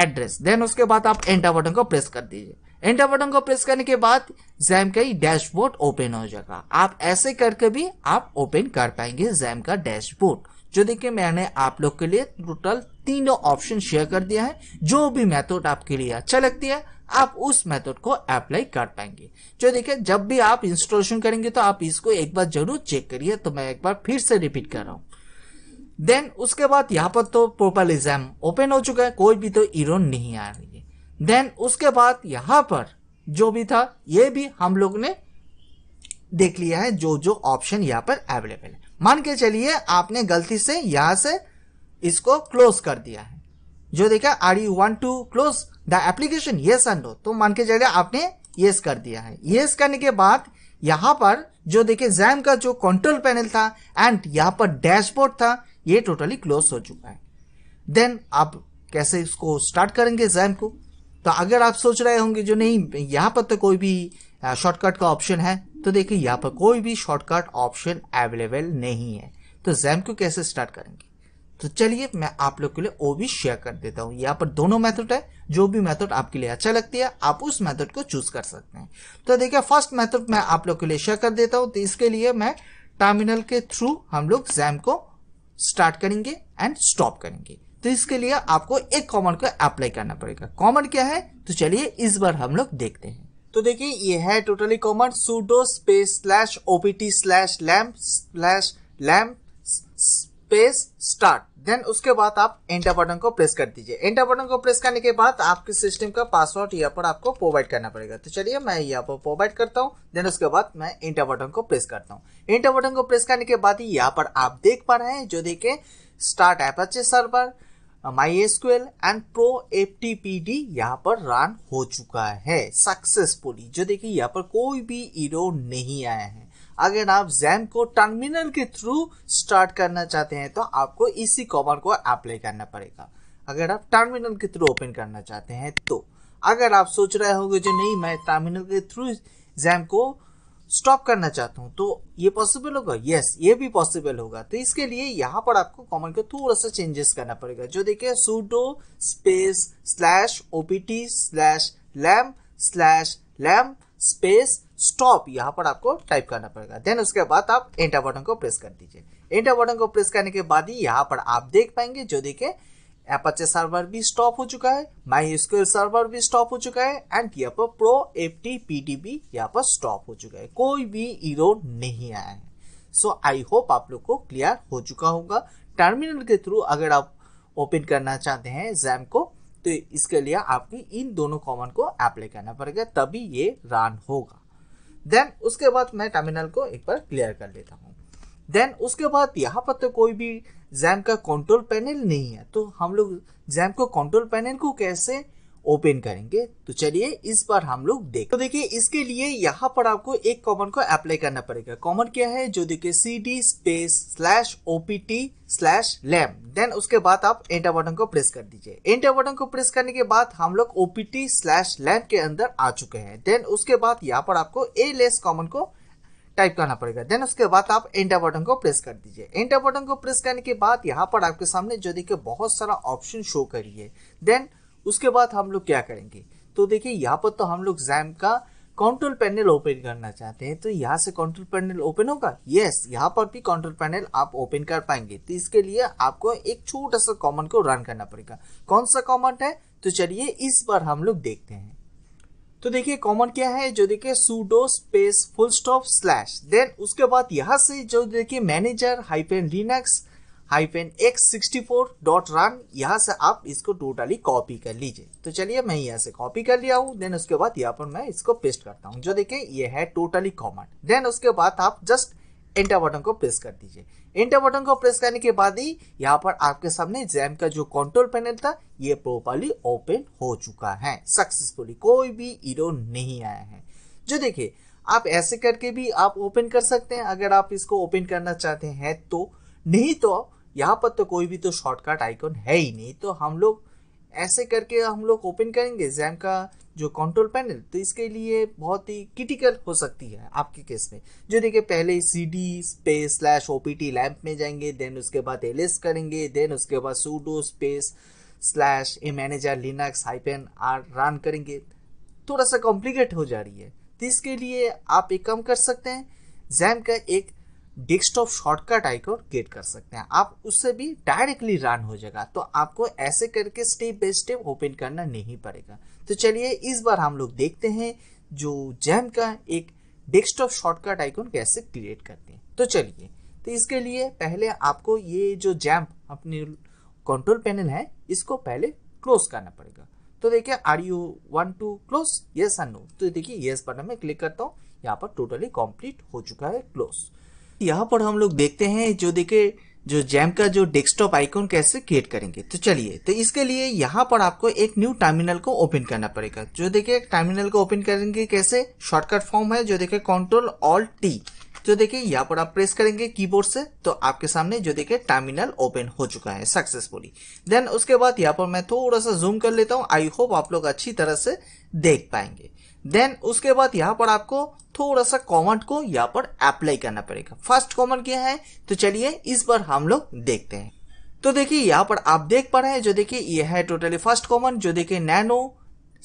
एड्रेस देन उसके बाद आप एंटर बटन को प्रेस कर दीजिए एंटर बटन को प्रेस करने के बाद जैम का ही डैशबोर्ड ओपन हो जाएगा आप ऐसे करके भी आप ओपन कर पाएंगे जैम का डैशबोर्ड जो देखिए मैंने आप लोग के लिए टोटल तीनों ऑप्शन शेयर कर दिया है जो भी मेथड आपके लिए अच्छा लगती है आप उस मेथड को अप्लाई कर पाएंगे जो देखिए जब भी आप इंस्टॉलेशन करेंगे तो आप इसको एक बार जरूर चेक करिए तो मैं एक बार फिर से रिपीट कर रहा हूँ देन उसके बाद यहाँ पर तो एग्जाम ओपन हो चुका है कोई भी तो इरोन नहीं आ रही है देन उसके बाद यहाँ पर जो भी था ये भी हम लोग ने देख लिया है जो जो ऑप्शन यहाँ पर अवेलेबल है मान के चलिए आपने गलती से यहाँ से इसको क्लोज कर दिया है जो देखा are you want to close the application ये एंड नो तो मान के चलिए आपने येस कर दिया है येस करने के बाद यहाँ पर जो देखिए जैम का जो कंट्रोल पैनल था एंड यहाँ पर डैशबोर्ड था ये टोटली क्लोज हो चुका है देन आप कैसे इसको स्टार्ट करेंगे जैम को तो अगर आप सोच रहे होंगे जो नहीं यहाँ पर तो कोई भी शॉर्टकट का ऑप्शन है तो देखिए यहाँ पर कोई भी शॉर्टकट ऑप्शन अवेलेबल नहीं है तो जैम को कैसे स्टार्ट करेंगे तो चलिए मैं आप लोग के लिए वो भी शेयर कर देता हूँ यहाँ पर दोनों मेथड है जो भी मेथड आपके लिए अच्छा लगती है आप उस मेथड को चूज कर सकते हैं तो देखिए फर्स्ट मेथड मैं आप लोग के लिए शेयर कर देता हूँ तो इसके लिए मैं टर्मिनल के थ्रू हम लोग जैम को स्टार्ट करेंगे एंड स्टॉप करेंगे तो इसके लिए आपको एक कॉमन को अप्लाई करना पड़ेगा कॉमन क्या है तो चलिए इस बार हम लोग देखते हैं तो देखिए ये है totally command sudo space slash OPT slash lamp slash lamp space start then उसके बाद आप एंटर बटन को प्रेस कर दीजिए एंटर बटन को प्रेस करने के बाद आपके सिस्टम का पासवर्ड यहाँ पर आपको प्रोवाइड करना पड़ेगा तो चलिए मैं यहाँ पर प्रोवाइड करता हूँ देन उसके बाद मैं एंटर बटन को प्रेस करता हूँ एंटर बटन को प्रेस करने के बाद ही यहाँ पर आप देख पा रहे हैं जो देखे start Apache server my S and pro F T P D यहाँ पर रन हो चुका है सक्सेसफुली जो देखिए यहाँ पर कोई भी इरो नहीं आया है अगर आप जैम को टर्मिनल के थ्रू स्टार्ट करना चाहते हैं तो आपको इसी कॉमन को अप्लाई करना पड़ेगा अगर आप टर्मिनल के थ्रू ओपन करना चाहते हैं तो अगर आप सोच रहे होंगे जो नहीं मैं टर्मिनल के थ्रू जैम को स्टॉप करना चाहता हूँ तो ये पॉसिबल होगा यस ये भी पॉसिबल होगा तो इसके लिए यहाँ पर आपको कॉमन को थोड़ा सा चेंजेस करना पड़ेगा जो देखिए sudo space slash OPT slash lamp slash lamp space stop यहाँ पर आपको टाइप करना पड़ेगा देन उसके बाद आप एंटर बटन को प्रेस कर दीजिए एंटर बटन को प्रेस करने के बाद ही यहाँ पर आप देख पाएंगे जो देखे एपचे सर्वर भी स्टॉप हो चुका है माई एसक्यूएल सर्वर भी स्टॉप हो चुका है एंड यहाँ पर pro F T P D भी यहाँ पर स्टॉप हो चुका है कोई भी इरो नहीं आया है सो आई होप आप लोग को क्लियर हो चुका होगा टर्मिनल के थ्रू अगर आप ओपन करना चाहते हैं जैम को तो इसके लिए आपकी इन दोनों कॉमन को अप्लाई करना पड़ेगा तभी ये रन होगा देन उसके बाद मैं टर्मिनल को एक बार क्लियर कर लेता हूँ देन उसके बाद यहाँ पर तो कोई भी जैम का कंट्रोल पैनल नहीं है तो हम लोग जैम को कंट्रोल पैनल को कैसे ओपन करेंगे तो चलिए इस पर हम लोग देख तो देखिए इसके लिए यहाँ पर आपको एक कॉमन को अप्लाई करना पड़ेगा कॉमन क्या है जो देखिए C D space slash OPT slash lamp then उसके बाद आप एंटर बटन को प्रेस कर दीजिए एंटर बटन को प्रेस करने के बाद हम लोग ओपीटी स्लैश लैम के अंदर आ चुके हैं देन उसके बाद यहाँ पर आपको ए लेस कॉमन को टाइप करना पड़ेगा देन उसके बाद आप एंटर बटन को प्रेस कर दीजिए एंटर बटन को प्रेस करने के बाद यहाँ पर आपके सामने जो देखिए बहुत सारा ऑप्शन शो करिए देन उसके बाद हम लोग क्या करेंगे तो देखिए यहाँ पर तो हम लोग जैम का कंट्रोल पैनल ओपन करना चाहते हैं तो यहाँ से कंट्रोल पैनल ओपन होगा यस यहाँ पर भी कंट्रोल पैनल आप ओपन कर पाएंगे तो इसके लिए आपको एक छोटा सा कॉमन को रन करना पड़ेगा कौन सा कॉमन है तो चलिए इस बार हम लोग देखते हैं तो देखिए कॉमन क्या है जो देखिए sudo space full stop slash then उसके बाद यहाँ से जो देखिए manager hyphen Linux hyphen X sixty four dot run यहाँ से आप इसको टोटली कॉपी कर लीजिए तो चलिए मैं यहाँ से कॉपी कर लिया हूँ देन उसके बाद यहाँ पर मैं इसको पेस्ट करता हूँ जो देखें ये है टोटली कॉमन देन उसके बाद आप जस्ट एंटर बटन को प्रेस कर दीजिए एंटर बटन को प्रेस करने के बाद ही यहाँ पर आपके सामने जैम का जो कंट्रोल पैनल था ये प्रॉपरली ओपन हो चुका है सक्सेसफुली कोई भी इरो नहीं आया है जो देखिए आप ऐसे करके भी आप ओपन कर सकते हैं अगर आप इसको ओपन करना चाहते हैं तो नहीं तो यहाँ पर तो कोई भी तो शॉर्टकट आइकॉन है ही नहीं तो हम लोग ऐसे करके हम लोग ओपन करेंगे जैम का जो कंट्रोल पैनल तो इसके लिए बहुत ही क्रिटिकल हो सकती है आपके केस में जो देखिए पहले C D space slash O P T lamp में जाएंगे देन उसके बाद एल एस करेंगे देन उसके बाद sudo space slash A manager Linux hyphen R run करेंगे थोड़ा सा कॉम्प्लिकेट हो जा रही है तो इसके लिए आप एक काम कर सकते हैं जैम का एक डेस्कटॉप शॉर्टकट आइकॉन क्रिएट कर सकते हैं आप उससे भी डायरेक्टली रन हो जाएगा तो आपको ऐसे करके स्टेप बाय स्टेप ओपन करना नहीं पड़ेगा तो चलिए इस बार हम लोग देखते हैं जो जैम का एक डेस्कटॉप शॉर्टकट आइकॉन कैसे क्रिएट करते हैं तो चलिए तो इसके लिए पहले आपको ये जो जैम अपने कंट्रोल पैनल है इसको पहले क्लोज करना पड़ेगा तो देखिए are you want to close yes and no तो देखिए यस बटन में क्लिक करता हूँ यहाँ पर टोटली कंप्लीट हो चुका है क्लोज यहाँ पर हम लोग देखते हैं जो देखे जो जैम का जो डेस्कटॉप आइकॉन कैसे क्रिएट करेंगे तो चलिए तो इसके लिए यहाँ पर आपको एक न्यू टर्मिनल को ओपन करना पड़ेगा जो देखिए टर्मिनल को ओपन करेंगे कैसे शॉर्टकट फॉर्म है जो देखे कंट्रोल ऑल टी जो देखिए यहाँ पर आप प्रेस करेंगे कीबोर्ड से तो आपके सामने जो देखे टर्मिनल ओपन हो चुका है सक्सेसफुली देन उसके बाद यहाँ पर मैं थोड़ा सा जूम कर लेता हूँ आई होप आप लोग अच्छी तरह से देख पाएंगे देन उसके बाद यहाँ पर आपको थोड़ा सा कॉमेंट को यहाँ पर अप्लाई करना पड़ेगा फर्स्ट कॉमेंट क्या है तो चलिए इस बार हम लोग देखते हैं तो देखिए यहाँ पर आप देख पा रहे हैं जो देखिए यह है टोटली फर्स्ट कॉमन जो देखिए nano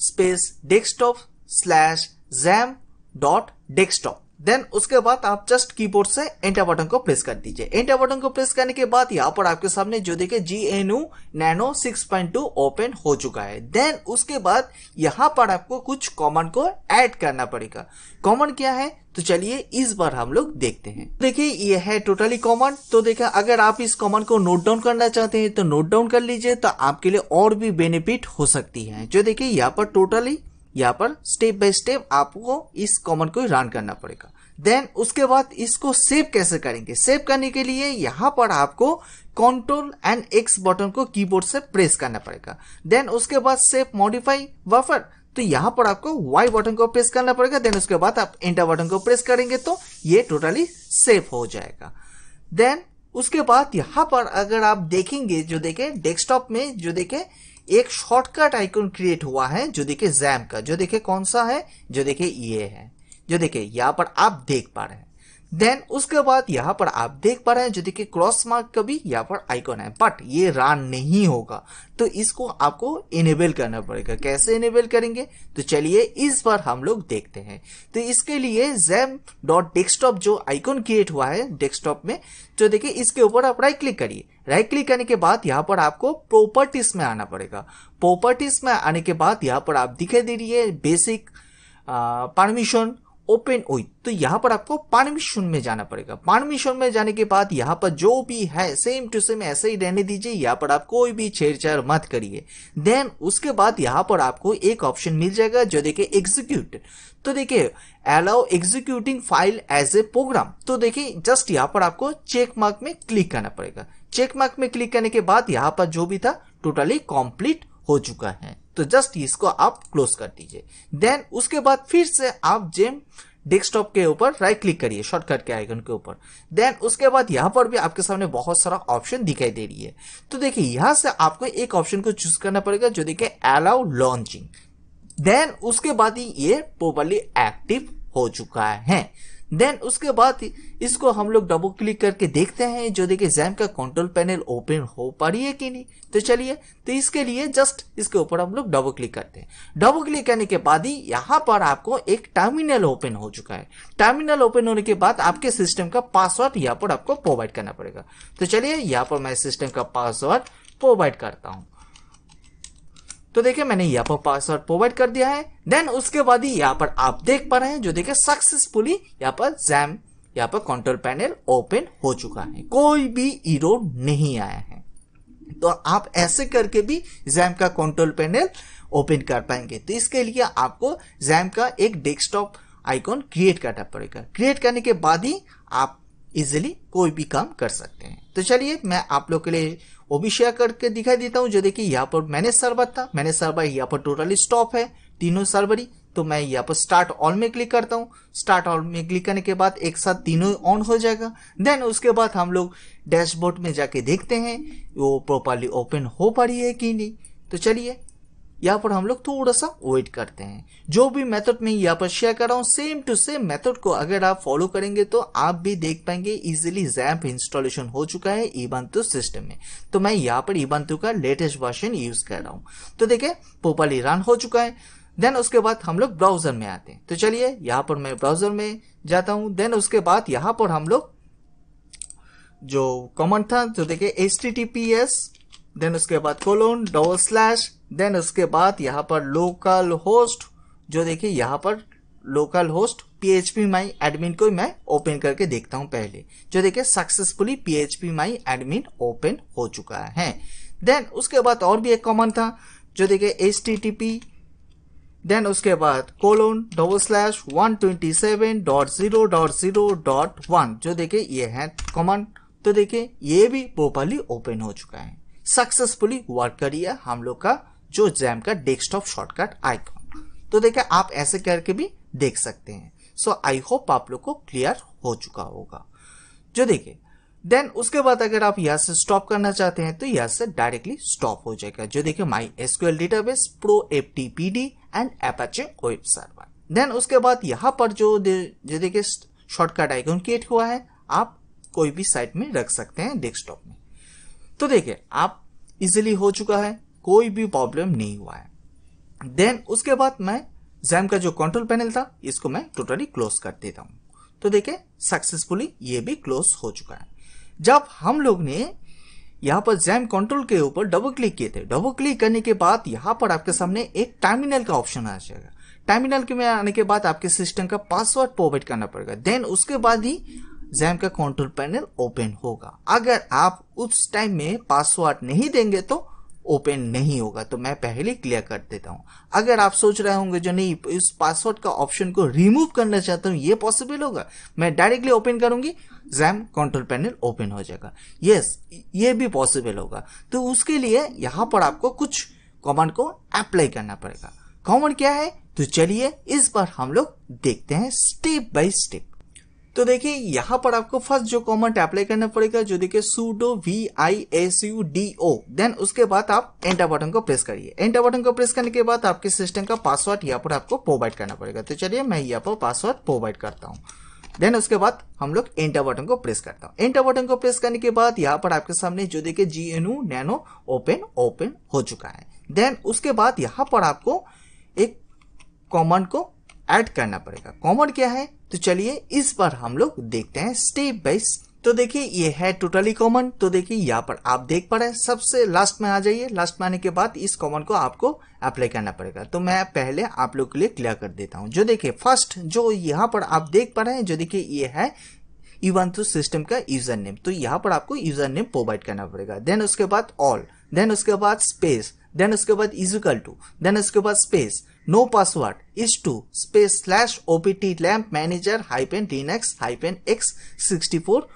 space desktop slash XAMPP dot desktop then उसके बाद आप जस्ट कीबोर्ड से एंटर बटन को प्रेस कर दीजिए एंटर बटन को प्रेस करने के बाद यहाँ पर आपके सामने जो देखे G N U nano six point two open हो चुका है देन उसके बाद यहाँ पर आपको कुछ कॉमन को ऐड करना पड़ेगा कॉमन क्या है तो चलिए इस बार हम लोग देखते हैं देखिए ये है टोटली कॉमन तो देखिए अगर आप इस कॉमन को नोट डाउन करना चाहते हैं तो नोट डाउन कर लीजिए तो आपके लिए और भी बेनिफिट हो सकती है जो देखिए यहाँ पर टोटली यहाँ पर स्टेप बाय स्टेप आपको इस कॉमन को रन करना पड़ेगा देन उसके बाद इसको सेव कैसे करेंगे सेव करने के लिए यहाँ पर आपको कंट्रोल एंड एक्स बटन को कीबोर्ड से प्रेस करना पड़ेगा देन उसके बाद सेव मॉडिफाई बफर तो यहाँ पर आपको वाई बटन को प्रेस करना पड़ेगा देन उसके बाद आप एंटर बटन को प्रेस करेंगे तो ये टोटली सेव हो जाएगा देन उसके बाद यहाँ पर अगर आप देखेंगे जो देखे डेस्कटॉप में जो देखे एक शॉर्टकट आइकन क्रिएट हुआ है जो देखिए जैम का जो देखिए कौन सा है जो देखिए ये है जो देखिए यहाँ पर आप देख पा रहे हैं देन उसके बाद यहाँ पर आप देख पा रहे हैं जो देखिए क्रॉस मार्क का भी यहाँ पर आइकॉन है बट ये रान नहीं होगा तो इसको आपको इनेबल करना पड़ेगा कैसे इनेबल करेंगे तो चलिए इस बार हम लोग देखते हैं तो इसके लिए जैम डॉट डेस्कटॉप जो आइकॉन क्रिएट हुआ है डेस्कटॉप में तो देखिए इसके ऊपर आप राइट क्लिक करिए राइट क्लिक करने के बाद यहाँ पर आपको प्रॉपर्टीज में आना पड़ेगा प्रॉपर्टीज में आने के बाद यहाँ पर आप दिखाई दे रही है बेसिक परमिशन ओपन ओई तो यहाँ पर आपको पाणमीशून में जाना पड़ेगा पाणमीशून में जाने के बाद यहाँ पर जो भी है सेम टू सेम ऐसे ही रहने दीजिए यहाँ पर आप कोई भी छेड़छाड़ मत करिए देन उसके बाद यहाँ पर आपको एक ऑप्शन मिल जाएगा जो देखे एग्जीक्यूट तो देखिए allow executing file as a program तो देखिए जस्ट यहाँ पर आपको चेक मार्क में क्लिक करना पड़ेगा चेक मार्क में क्लिक करने के बाद यहाँ पर जो भी था टोटली कॉम्प्लीट हो चुका है तो जस्ट इसको आप क्लोज कर दीजिए देन उसके बाद फिर से आप जेम डेस्कटॉप के ऊपर राइट क्लिक करिए शॉर्टकट के आइकन के ऊपर देन उसके बाद यहाँ पर भी आपके सामने बहुत सारा ऑप्शन दिखाई दे रही है तो देखिए यहाँ से आपको एक ऑप्शन को चूज करना पड़ेगा जो देखिए अलाउ लॉन्चिंग देन उसके बाद ही ये प्रोपरली एक्टिव हो चुका है देन उसके बाद इसको हम लोग डबल क्लिक करके देखते हैं जो देखिए जैम का कंट्रोल पैनल ओपन हो पा रही है कि नहीं तो चलिए तो इसके लिए जस्ट इसके ऊपर हम लोग डबल क्लिक करते हैं डबल क्लिक करने के बाद ही यहाँ पर आपको एक टर्मिनल ओपन हो चुका है टर्मिनल ओपन होने के बाद आपके सिस्टम का पासवर्ड यहाँ पर आपको प्रोवाइड करना पड़ेगा तो चलिए यहाँ पर मैं सिस्टम का पासवर्ड प्रोवाइड करता हूँ तो देखिए मैंने यहाँ पर पासवर्ड प्रोवाइड कर दिया है देन उसके बाद ही यहाँ पर आप देख पा रहे हैं जो देखिए सक्सेसफुली यहाँ पर जैम यहाँ पर कंट्रोल पैनल ओपन हो चुका है कोई भी इरो नहीं आया है तो आप ऐसे करके भी जैम का कंट्रोल पैनल ओपन कर पाएंगे तो इसके लिए आपको जैम का एक डेस्कटॉप आइकॉन क्रिएट करना पड़ेगा क्रिएट करने के बाद ही आप इजिली कोई भी काम कर सकते हैं तो चलिए मैं आप लोग के लिए वो भी शेयर करके दिखाई देता हूँ जो देखिए यहाँ पर मैनेज सर्वर था मैनेज सर्वर यहाँ पर टोटली स्टॉप है तीनों सर्वर ही तो मैं यहाँ पर स्टार्ट ऑल में क्लिक करता हूँ स्टार्ट ऑल में क्लिक करने के बाद एक साथ तीनों ऑन हो जाएगा देन उसके बाद हम लोग डैशबोर्ड में जाके देखते हैं वो प्रॉपरली ओपन हो पा रही है कि नहीं तो चलिए यहाँ पर हम लोग थोड़ा सा वेट करते हैं जो भी मेथड मैं यहाँ पर शेयर कर रहा हूँ सेम टू सेम मेथड को अगर आप फॉलो करेंगे तो आप भी देख पाएंगे इजीली जैम्प इंस्टॉलेशन हो चुका है ईबंतु सिस्टम में तो मैं यहाँ पर ईबंतु का लेटेस्ट वर्जन यूज कर रहा हूँ तो देखिये पोपाली रन हो चुका है देन उसके बाद हम लोग ब्राउजर में आते हैं तो चलिए यहाँ पर मैं ब्राउजर में जाता हूँ देन उसके बाद यहाँ पर हम लोग जो कमेंट था जो देखे H T T P S then उसके बाद कोलोन डबल स्लैश देन उसके बाद यहाँ पर लोकल होस्ट जो देखिए यहाँ पर local host PHP my admin को मैं ओपन करके देखता हूँ पहले जो देखिए successfully PHP my admin open हो चुका है देन उसके बाद और भी एक कॉमन था जो देखिए H T T P then उसके बाद colon double slash one twenty seven dot zero dot zero dot one जो देखिए ये है कॉमन तो देखिए ये भी प्रोपरली ओपन हो चुका है सक्सेसफुली वर्क करिए हम लोग का जो जैम का डेस्कटॉप शॉर्टकट आइकॉन तो देखिए आप ऐसे करके भी देख सकते हैं सो आई होप आप लोग को क्लियर हो चुका होगा जो देखिए देन उसके बाद अगर आप यहां से स्टॉप करना चाहते हैं तो यहाँ से डायरेक्टली स्टॉप हो जाएगा जो देखिए my SQL database pro F T P D and Apache web server then उसके बाद यहाँ पर जो दे, जो देखिए शॉर्टकट आइकॉन क्रिएट हुआ है आप कोई भी साइट में रख सकते हैं डेस्कटॉप में तो देखिए आप इजिली हो चुका है कोई भी प्रॉब्लम नहीं हुआ है देन उसके बाद मैं जैम का जो कंट्रोल पैनल था इसको मैं टोटली क्लोज कर देता हूं तो देखिए सक्सेसफुली ये भी क्लोज हो चुका है जब हम लोग ने यहाँ पर जैम कंट्रोल के ऊपर डबल क्लिक किए थे डबल क्लिक करने के बाद यहाँ पर आपके सामने एक टर्मिनल का ऑप्शन आ जाएगा टर्मिनल के में आने के बाद आपके सिस्टम का पासवर्ड प्रोवाइड करना पड़ेगा देन उसके बाद ही जैम का कंट्रोल पैनल ओपन होगा अगर आप उस टाइम में पासवर्ड नहीं देंगे तो ओपन नहीं होगा तो मैं पहले क्लियर कर देता हूं अगर आप सोच रहे होंगे जो नहीं इस पासवर्ड का ऑप्शन को रिमूव करना चाहता हूँ ये पॉसिबल होगा मैं डायरेक्टली ओपन करूंगी जैम कंट्रोल पैनल ओपन हो जाएगा यस ये भी पॉसिबल होगा तो उसके लिए यहां पर आपको कुछ कमांड को अप्लाई करना पड़ेगा कॉमन क्या है तो चलिए इस पर हम लोग देखते हैं स्टेप बाय स्टेप तो देखिए यहां पर आपको फर्स्ट जो कॉमेंट अप्लाई करना पड़ेगा जो देखिए sudo V I S U D O then उसके बाद आप एंटर बटन को प्रेस करिए एंटर बटन को प्रेस करने के बाद आपके सिस्टम का पासवर्ड यहाँ पर आपको प्रोवाइड करना पड़ेगा तो चलिए मैं यहाँ पर पासवर्ड प्रोवाइड करता हूँ देन उसके बाद हम लोग एंटर बटन को प्रेस करता हूँ एंटर बटन को प्रेस करने के बाद यहाँ पर आपके सामने जो देखिए G N U nano open open हो चुका है देन उसके बाद यहाँ पर आपको एक कॉमन को ऐड करना पड़ेगा कॉमन क्या है तो चलिए इस पर हम लोग देखते हैं स्टेप बाई तो देखिए ये है टोटली कॉमन तो देखिए यहाँ पर आप देख पा रहे हैं सबसे लास्ट में आ जाइए लास्ट में आने के बाद इस कॉमन को आपको अप्लाई करना पड़ेगा तो मैं पहले आप लोग के लिए क्लियर कर देता हूँ जो देखिए फर्स्ट जो यहाँ पर आप देख पा रहे हैं जो देखिए ये है इवन टू सिस्टम का यूजर नेम तो यहाँ पर आपको यूजर नेम प्रोवाइड करना पड़ेगा देन उसके बाद ऑल देन उसके बाद स्पेस देन उसके बाद इजिकल टू देन उसके बाद space No password is to space slash opt lamp manager hyphen linux hyphen x64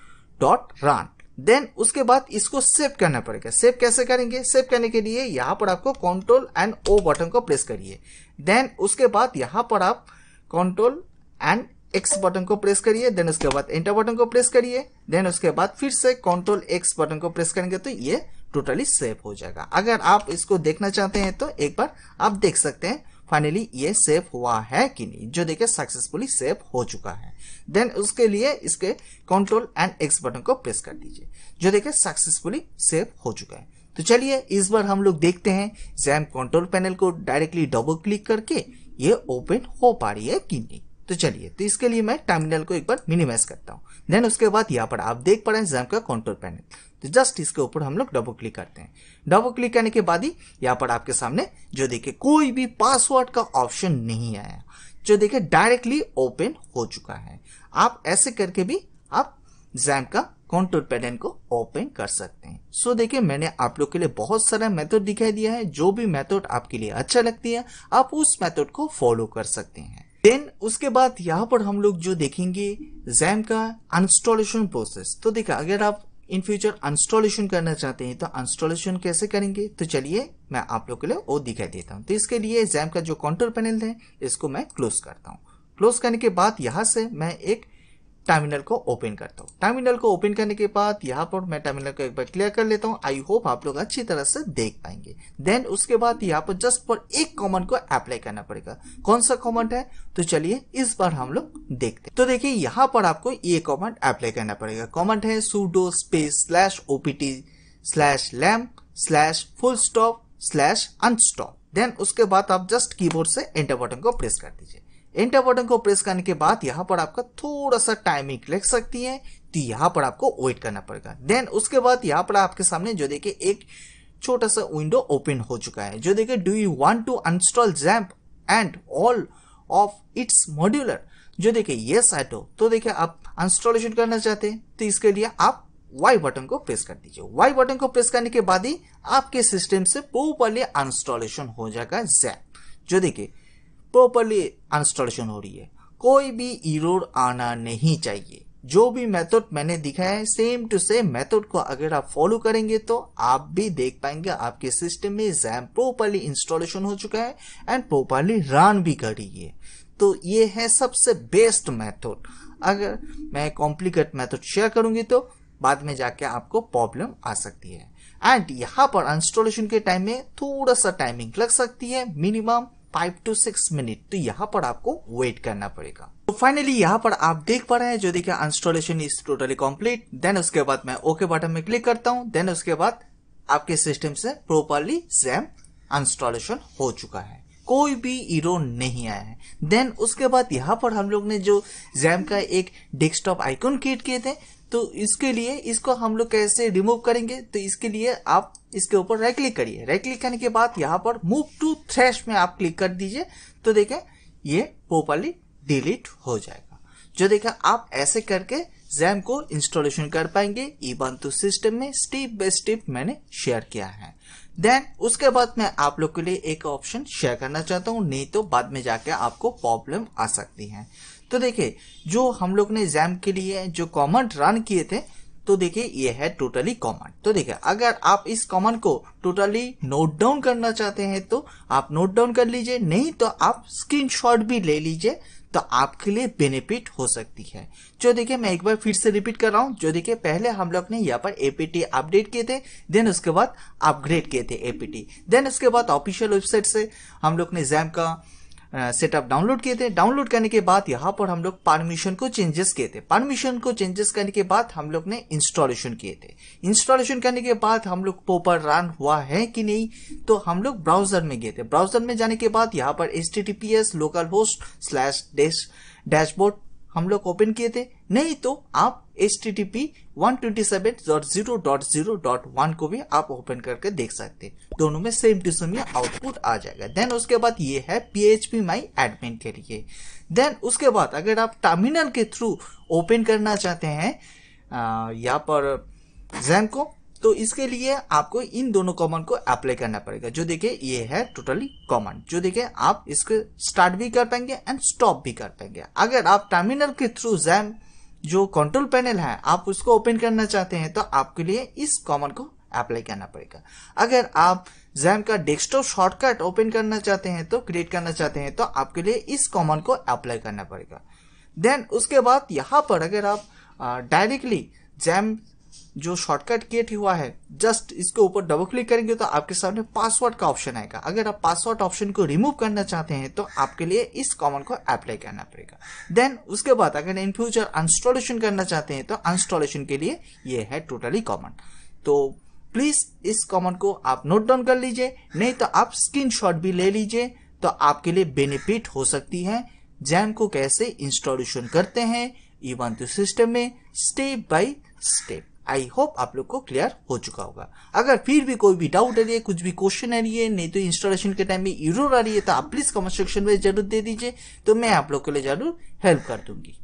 dot run then उसके बाद इसको सेव करना पड़ेगा सेव कैसे करेंगे सेव करने के लिए यहां पर आपको कंट्रोल एंड ओ बटन को प्रेस करिए देन उसके बाद यहां पर आप कंट्रोल एंड एक्स बटन को प्रेस करिए देन उसके बाद एंटर बटन को प्रेस करिए देन उसके बाद फिर से कंट्रोल एक्स बटन को प्रेस करेंगे तो ये टोटली सेव हो जाएगा अगर आप इसको देखना चाहते हैं तो एक बार आप देख सकते हैं फाइनली ये सेफ हुआ है कि नहीं जो देखिए सक्सेसफुली सेफ हो चुका है देन उसके लिए इसके कंट्रोल एंड एक्स बटन को प्रेस कर दीजिए जो देखिए सक्सेसफुली सेफ हो चुका है तो चलिए इस बार हम लोग देखते हैं जैम कंट्रोल पैनल को डायरेक्टली डबल क्लिक करके ये ओपन हो पा रही है कि नहीं तो चलिए तो इसके लिए मैं टर्मिनल को एक बार मिनिमाइज करता हूँ देन उसके बाद यहाँ पर आप देख पा रहे हैं जैम का कंट्रोल पैनल तो जस्ट इसके ऊपर हम लोग डबल क्लिक करते हैं डबल क्लिक करने के बाद ही यहाँ पर आपके सामने जो देखिए कोई भी पासवर्ड का ऑप्शन नहीं आया जो देखिए डायरेक्टली ओपन हो चुका है आप ऐसे करके भी आप जैम का कंट्रोल पैटर्न को ओपन कर सकते हैं सो so, देखिए मैंने आप लोग के लिए बहुत सारा मेथड दिखाई दिया है जो भी मेथड आपके लिए अच्छा लगती है आप उस मेथड को फॉलो कर सकते हैं देन उसके बाद यहाँ पर हम लोग जो देखेंगे जैम का अनस्टॉलेशन प्रोसेस तो देखिए अगर आप इन फ्यूचर अनस्टॉलेशन करना चाहते हैं तो अनस्टॉलेशन कैसे करेंगे तो चलिए मैं आप लोग के लिए वो दिखाई देता हूँ तो इसके लिए जैम का जो कंट्रोल पैनल है इसको मैं क्लोज करता हूँ क्लोज करने के बाद यहाँ से मैं एक टर्मिनल को ओपन करता हूँ टर्मिनल को ओपन करने के बाद यहाँ पर मैं टर्मिनल को एक बार क्लियर कर लेता हूँ आई होप आप लोग अच्छी तरह से देख पाएंगे देन उसके बाद यहाँ पर जस्ट पर एक कॉमन को अप्लाई करना पड़ेगा कौन सा कॉमन है तो चलिए इस बार हम लोग देखते हैं तो देखिए यहाँ पर आपको ये कॉमन अप्लाई करना पड़ेगा कॉमन है sudo space slash OPT slash lamp slash full stop slash unstop then उसके बाद आप जस्ट कीबोर्ड से एंटर बटन को प्रेस कर दीजिए एंटर बटन को प्रेस करने के बाद यहाँ पर आपका थोड़ा सा टाइमिंग लग सकती है तो यहाँ पर आपको वेट करना पड़ेगा देन उसके बाद यहाँ पर आपके सामने जो देखिए एक छोटा सा विंडो ओपन हो चुका है जो देखिए do you want to uninstall XAMPP and all of its modular जो देखिए ये साइट हो तो देखिए आप इंस्टॉलेशन करना चाहते हैं तो इसके लिए आप वाई बटन को प्रेस कर दीजिए वाई बटन को प्रेस करने के बाद ही आपके सिस्टम से प्रॉपरली इंस्टॉलेशन हो जाएगा जैप जो देखिए प्रॉपरली इंस्टॉलेशन हो रही है कोई भी इरोड आना नहीं चाहिए जो भी मेथड मैंने दिखाया है सेम टू सेम मेथड को अगर आप फॉलो करेंगे तो आप भी देख पाएंगे आपके सिस्टम में जैम प्रॉपरली इंस्टॉलेशन हो चुका है एंड प्रॉपरली रन भी कर रही है तो ये है सबसे बेस्ट मेथड अगर मैं कॉम्प्लिकेट मेथड शेयर करूंगी तो बाद में जाके आपको प्रॉब्लम आ सकती है एंड यहाँ पर इंस्टॉलेशन के टाइम में थोड़ा सा टाइमिंग लग सकती है minimum five to six minute तो यहाँ पर आपको वेट करना पड़ेगा तो फाइनली यहाँ पर आप देख पा रहे हैं जो देखिए installation is totally complete then उसके बाद मैं ओके बटन में क्लिक करता हूँ देन उसके बाद आपके सिस्टम से प्रोपरली जैम इंस्टॉलेशन हो चुका है कोई भी इरो नहीं आया है देन उसके बाद यहाँ पर हम लोग ने जो जैम का एक डेस्कटॉप आइकन क्रिएट किए थे तो इसके लिए इसको हम लोग कैसे रिमूव करेंगे तो इसके लिए आप इसके ऊपर राइट क्लिक करिए राइट क्लिक करने के बाद यहाँ पर मूव टू थ्रेश में आप क्लिक कर दीजिए तो देखें ये प्रोपरली डिलीट हो जाएगा जो देखें आप ऐसे करके जैम को इंस्टॉलेशन कर पाएंगे इवन टू सिस्टम में स्टेप बाय स्टेप मैंने शेयर किया है देन उसके बाद मैं आप लोग के लिए एक ऑप्शन शेयर करना चाहता हूँ नहीं तो बाद में जाके आपको प्रॉब्लम आ सकती है तो देखिए जो हम लोग ने एग्जाम के लिए जो कॉमेंट रन किए थे तो देखिए ये है टोटली कॉमन तो देखिए अगर आप इस कॉमन को टोटली नोट डाउन करना चाहते हैं तो आप नोट डाउन कर लीजिए नहीं तो आप स्क्रीनशॉट भी ले लीजिए तो आपके लिए बेनिफिट हो सकती है जो देखिए मैं एक बार फिर से रिपीट कर रहा हूँ जो देखिए पहले हम लोग ने यहाँ पर एपीटी अपडेट किए थे देन उसके बाद अपग्रेड किए थे एपीटी देन उसके बाद ऑफिशियल वेबसाइट से हम लोग ने एग्जाम का सेटअप डाउनलोड किए थे डाउनलोड करने के बाद यहाँ पर हम लोग परमिशन को चेंजेस किए थे परमिशन को चेंजेस करने के बाद हम लोग ने इंस्टॉलेशन किए थे इंस्टॉलेशन करने के बाद हम लोग पोपर रन हुआ है कि नहीं तो हम लोग ब्राउजर में गए थे ब्राउजर में जाने के बाद यहाँ पर H T T P S local host slash dashboard हम लोग ओपन किए थे नहीं तो आप H T T P one twenty seven dot zero dot zero dot one को भी आप ओपन करके देख सकते हैं दोनों में सेम टू सेम आउटपुट आ जाएगा देन उसके बाद ये है P H P my admin के लिए देन उसके बाद अगर आप टर्मिनल के थ्रू ओपन करना चाहते हैं यहाँ पर जैन को तो इसके लिए आपको इन दोनों कॉमन को अप्लाई करना पड़ेगा जो देखिए ये है टोटली कॉमन जो देखिए आप इसके स्टार्ट भी कर पाएंगे एंड स्टॉप भी कर पाएंगे अगर आप टर्मिनल के थ्रू जैम जो कंट्रोल पैनल है आप उसको ओपन करना चाहते हैं तो आपके लिए इस कॉमन को अप्लाई करना पड़ेगा अगर आप जैम का डेस्कटॉप शॉर्टकट ओपन करना चाहते हैं तो क्रिएट करना चाहते हैं तो आपके लिए इस कॉमन को अप्लाई करना पड़ेगा देन उसके बाद यहाँ पर अगर आप डायरेक्टली जैम जो शॉर्टकट गेट हुआ है जस्ट इसके ऊपर डबल क्लिक करेंगे तो आपके सामने पासवर्ड का ऑप्शन आएगा अगर आप पासवर्ड ऑप्शन को रिमूव करना चाहते हैं तो आपके लिए इस कॉमन को अप्लाई करना पड़ेगा देन उसके बाद अगर इन फ्यूचर इंस्टॉलेशन करना चाहते हैं तो अंस्टॉलेशन के लिए ये है टोटली कॉमन तो प्लीज इस कॉमन को आप नोट डाउन कर लीजिए नहीं तो आप स्क्रीन भी ले लीजिए तो आपके लिए बेनिफिट हो सकती है जैम को कैसे इंस्टॉलेशन करते हैं इवन सिस्टम में step by step I hope आप लोग को क्लियर हो चुका होगा अगर फिर भी कोई भी डाउट आ रही है कुछ भी क्वेश्चन आ रही है नहीं तो इंस्टॉलेशन के टाइम में यूरोर आ रही है तो आप प्लीज कमेंट सेक्शन में जरूर दे दीजिए तो मैं आप लोग के लिए जरूर हेल्प कर दूंगी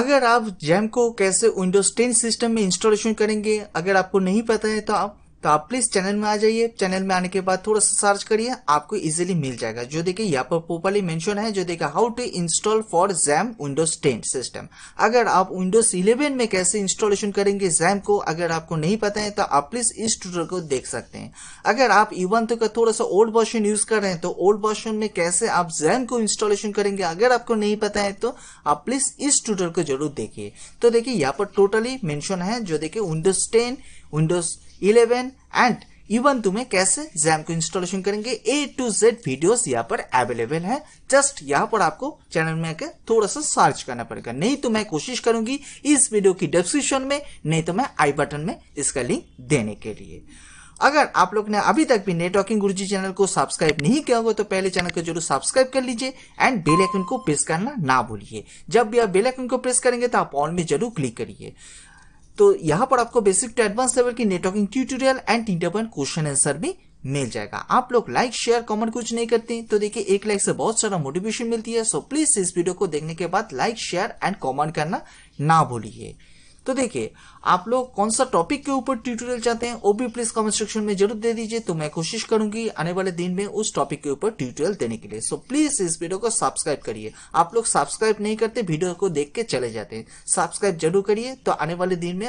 अगर आप जैम को कैसे विंडोज टेन सिस्टम में इंस्टॉलेशन करेंगे अगर आपको नहीं पता है तो आप तो आप प्लीज चैनल में आ जाइए चैनल में आने के बाद थोड़ा सा सर्च करिए आपको इजीली मिल जाएगा जो देखिए यहाँ पर प्रोपरली मेंशन है जो देखिए how to install for XAMPP Windows 10 system अगर आप विंडोज 11 में कैसे इंस्टॉलेशन करेंगे जैम को अगर आपको नहीं पता है तो आप प्लीज इस ट्यूटोरियल को देख सकते हैं अगर आप इवन e तो का थोड़ा सा ओल्ड वर्षन यूज कर रहे हैं तो ओल्ड वर्षन में कैसे आप जैम को इंस्टॉलेशन करेंगे अगर आपको नहीं पता है तो आप प्लीज इस ट्यूटोरियल को जरूर देखिए तो देखिये यहाँ पर टोटली मैंशन है जो देखिए Windows ten Windows eleven and even तुम्हें कैसे जैम को इंस्टॉलेशन करेंगे ए टू जेड वीडियोस यहाँ पर अवेलेबल है जस्ट यहाँ पर आपको चैनल में आकर थोड़ा सा सर्च करना पड़ेगा नहीं तो मैं कोशिश करूंगी इस वीडियो की डिस्क्रिप्शन में नहीं तो मैं आई बटन में इसका लिंक देने के लिए अगर आप लोग ने अभी तक भी नेटवर्किंग गुरुजी चैनल को सब्सक्राइब नहीं किया होगा तो पहले चैनल को जरूर सब्सक्राइब कर लीजिए एंड बेल आइकन को प्रेस करना ना भूलिए जब भी आप बेल आइकन को प्रेस करेंगे तो आप ऑल में जरूर क्लिक करिए तो यहाँ पर आपको बेसिक टू एडवांस लेवल की नेटवर्किंग ट्यूटोरियल एंड टीटा पॉइंट क्वेश्चन आंसर भी मिल जाएगा आप लोग लाइक शेयर कमेंट कुछ नहीं करते तो देखिए एक लाइक से बहुत सारा मोटिवेशन मिलती है सो प्लीज इस वीडियो को देखने के बाद लाइक शेयर एंड कमेंट करना ना भूलिए तो देखिए आप लोग कौन सा टॉपिक के ऊपर ट्यूटोरियल चाहते हैं वो भी प्लीज कमेंट सेक्शन में जरूर दे दीजिए तो मैं कोशिश करूंगी आने वाले दिन में उस टॉपिक के ऊपर ट्यूटोरियल देने के लिए सो प्लीज इस वीडियो को सब्सक्राइब करिए आप लोग सब्सक्राइब नहीं करते वीडियो को देख के चले जाते हैं सब्सक्राइब जरूर करिए तो आने वाले दिन में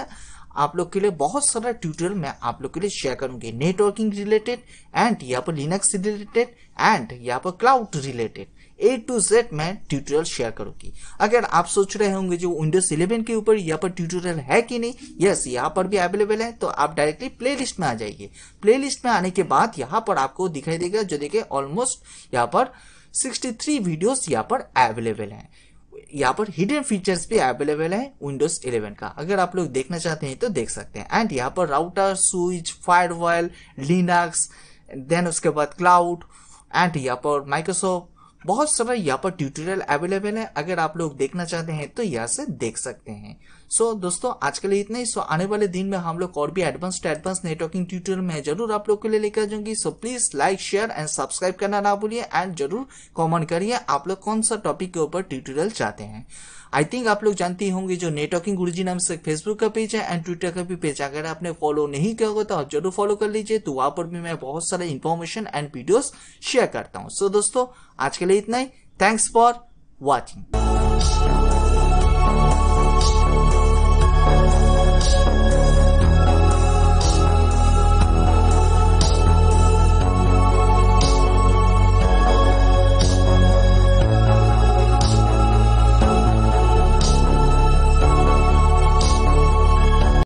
आप लोग के लिए बहुत सारा ट्यूटोरियल मैं आप लोग के लिए शेयर करूंगी नेटवर्किंग रिलेटेड एंड यहाँ पर लिनक्स रिलेटेड एंड यहाँ पर cloud related A to Z मैं ट्यूटोरियल शेयर करूंगी अगर आप सोच रहे होंगे जो विंडोज 11 के ऊपर यहाँ पर ट्यूटोरियल है कि नहीं यस यहाँ पर भी अवेलेबल है तो आप डायरेक्टली प्ले में आ जाइए प्ले में आने के बाद यहाँ पर आपको दिखाई देगा जो देखिए ऑलमोस्ट यहाँ पर सिक्सटी वीडियोस यहाँ पर अवेलेबल है यहाँ पर हिडन फीचर्स भी अवेलेबल है विंडोज 11 का अगर आप लोग देखना चाहते हैं तो देख सकते हैं एंड यहाँ पर router switch firewall Linux then उसके बाद क्लाउड एंड यहाँ पर माइक्रोसॉफ्ट बहुत सारा यहाँ पर ट्यूटोरियल अवेलेबल है अगर आप लोग देखना चाहते हैं तो यहाँ से देख सकते हैं सो so, दोस्तों आज के लिए इतना ही सो so, आने वाले दिन में हम लोग और भी advance to advance networking tutorial में जरूर आप लोग के लिए लेकर जाऊंगी so please like share and subscribe करना ना भूलिए एंड जरूर कॉमेंट करिए आप लोग कौन सा टॉपिक के ऊपर ट्यूटोरियल चाहते हैं आई थिंक आप लोग जानते होंगे जो नेटवर्किंग गुरु जी नाम से फेसबुक का पेज है एंड ट्विटर का भी पेज अगर आपने फॉलो नहीं किया होगा तो आप जरूर फॉलो कर लीजिए तो वहां पर भी मैं बहुत सारे इन्फॉर्मेशन एंड वीडियोस शेयर करता हूँ सो so, दोस्तों आज के लिए इतना ही थैंक्स फॉर वॉचिंग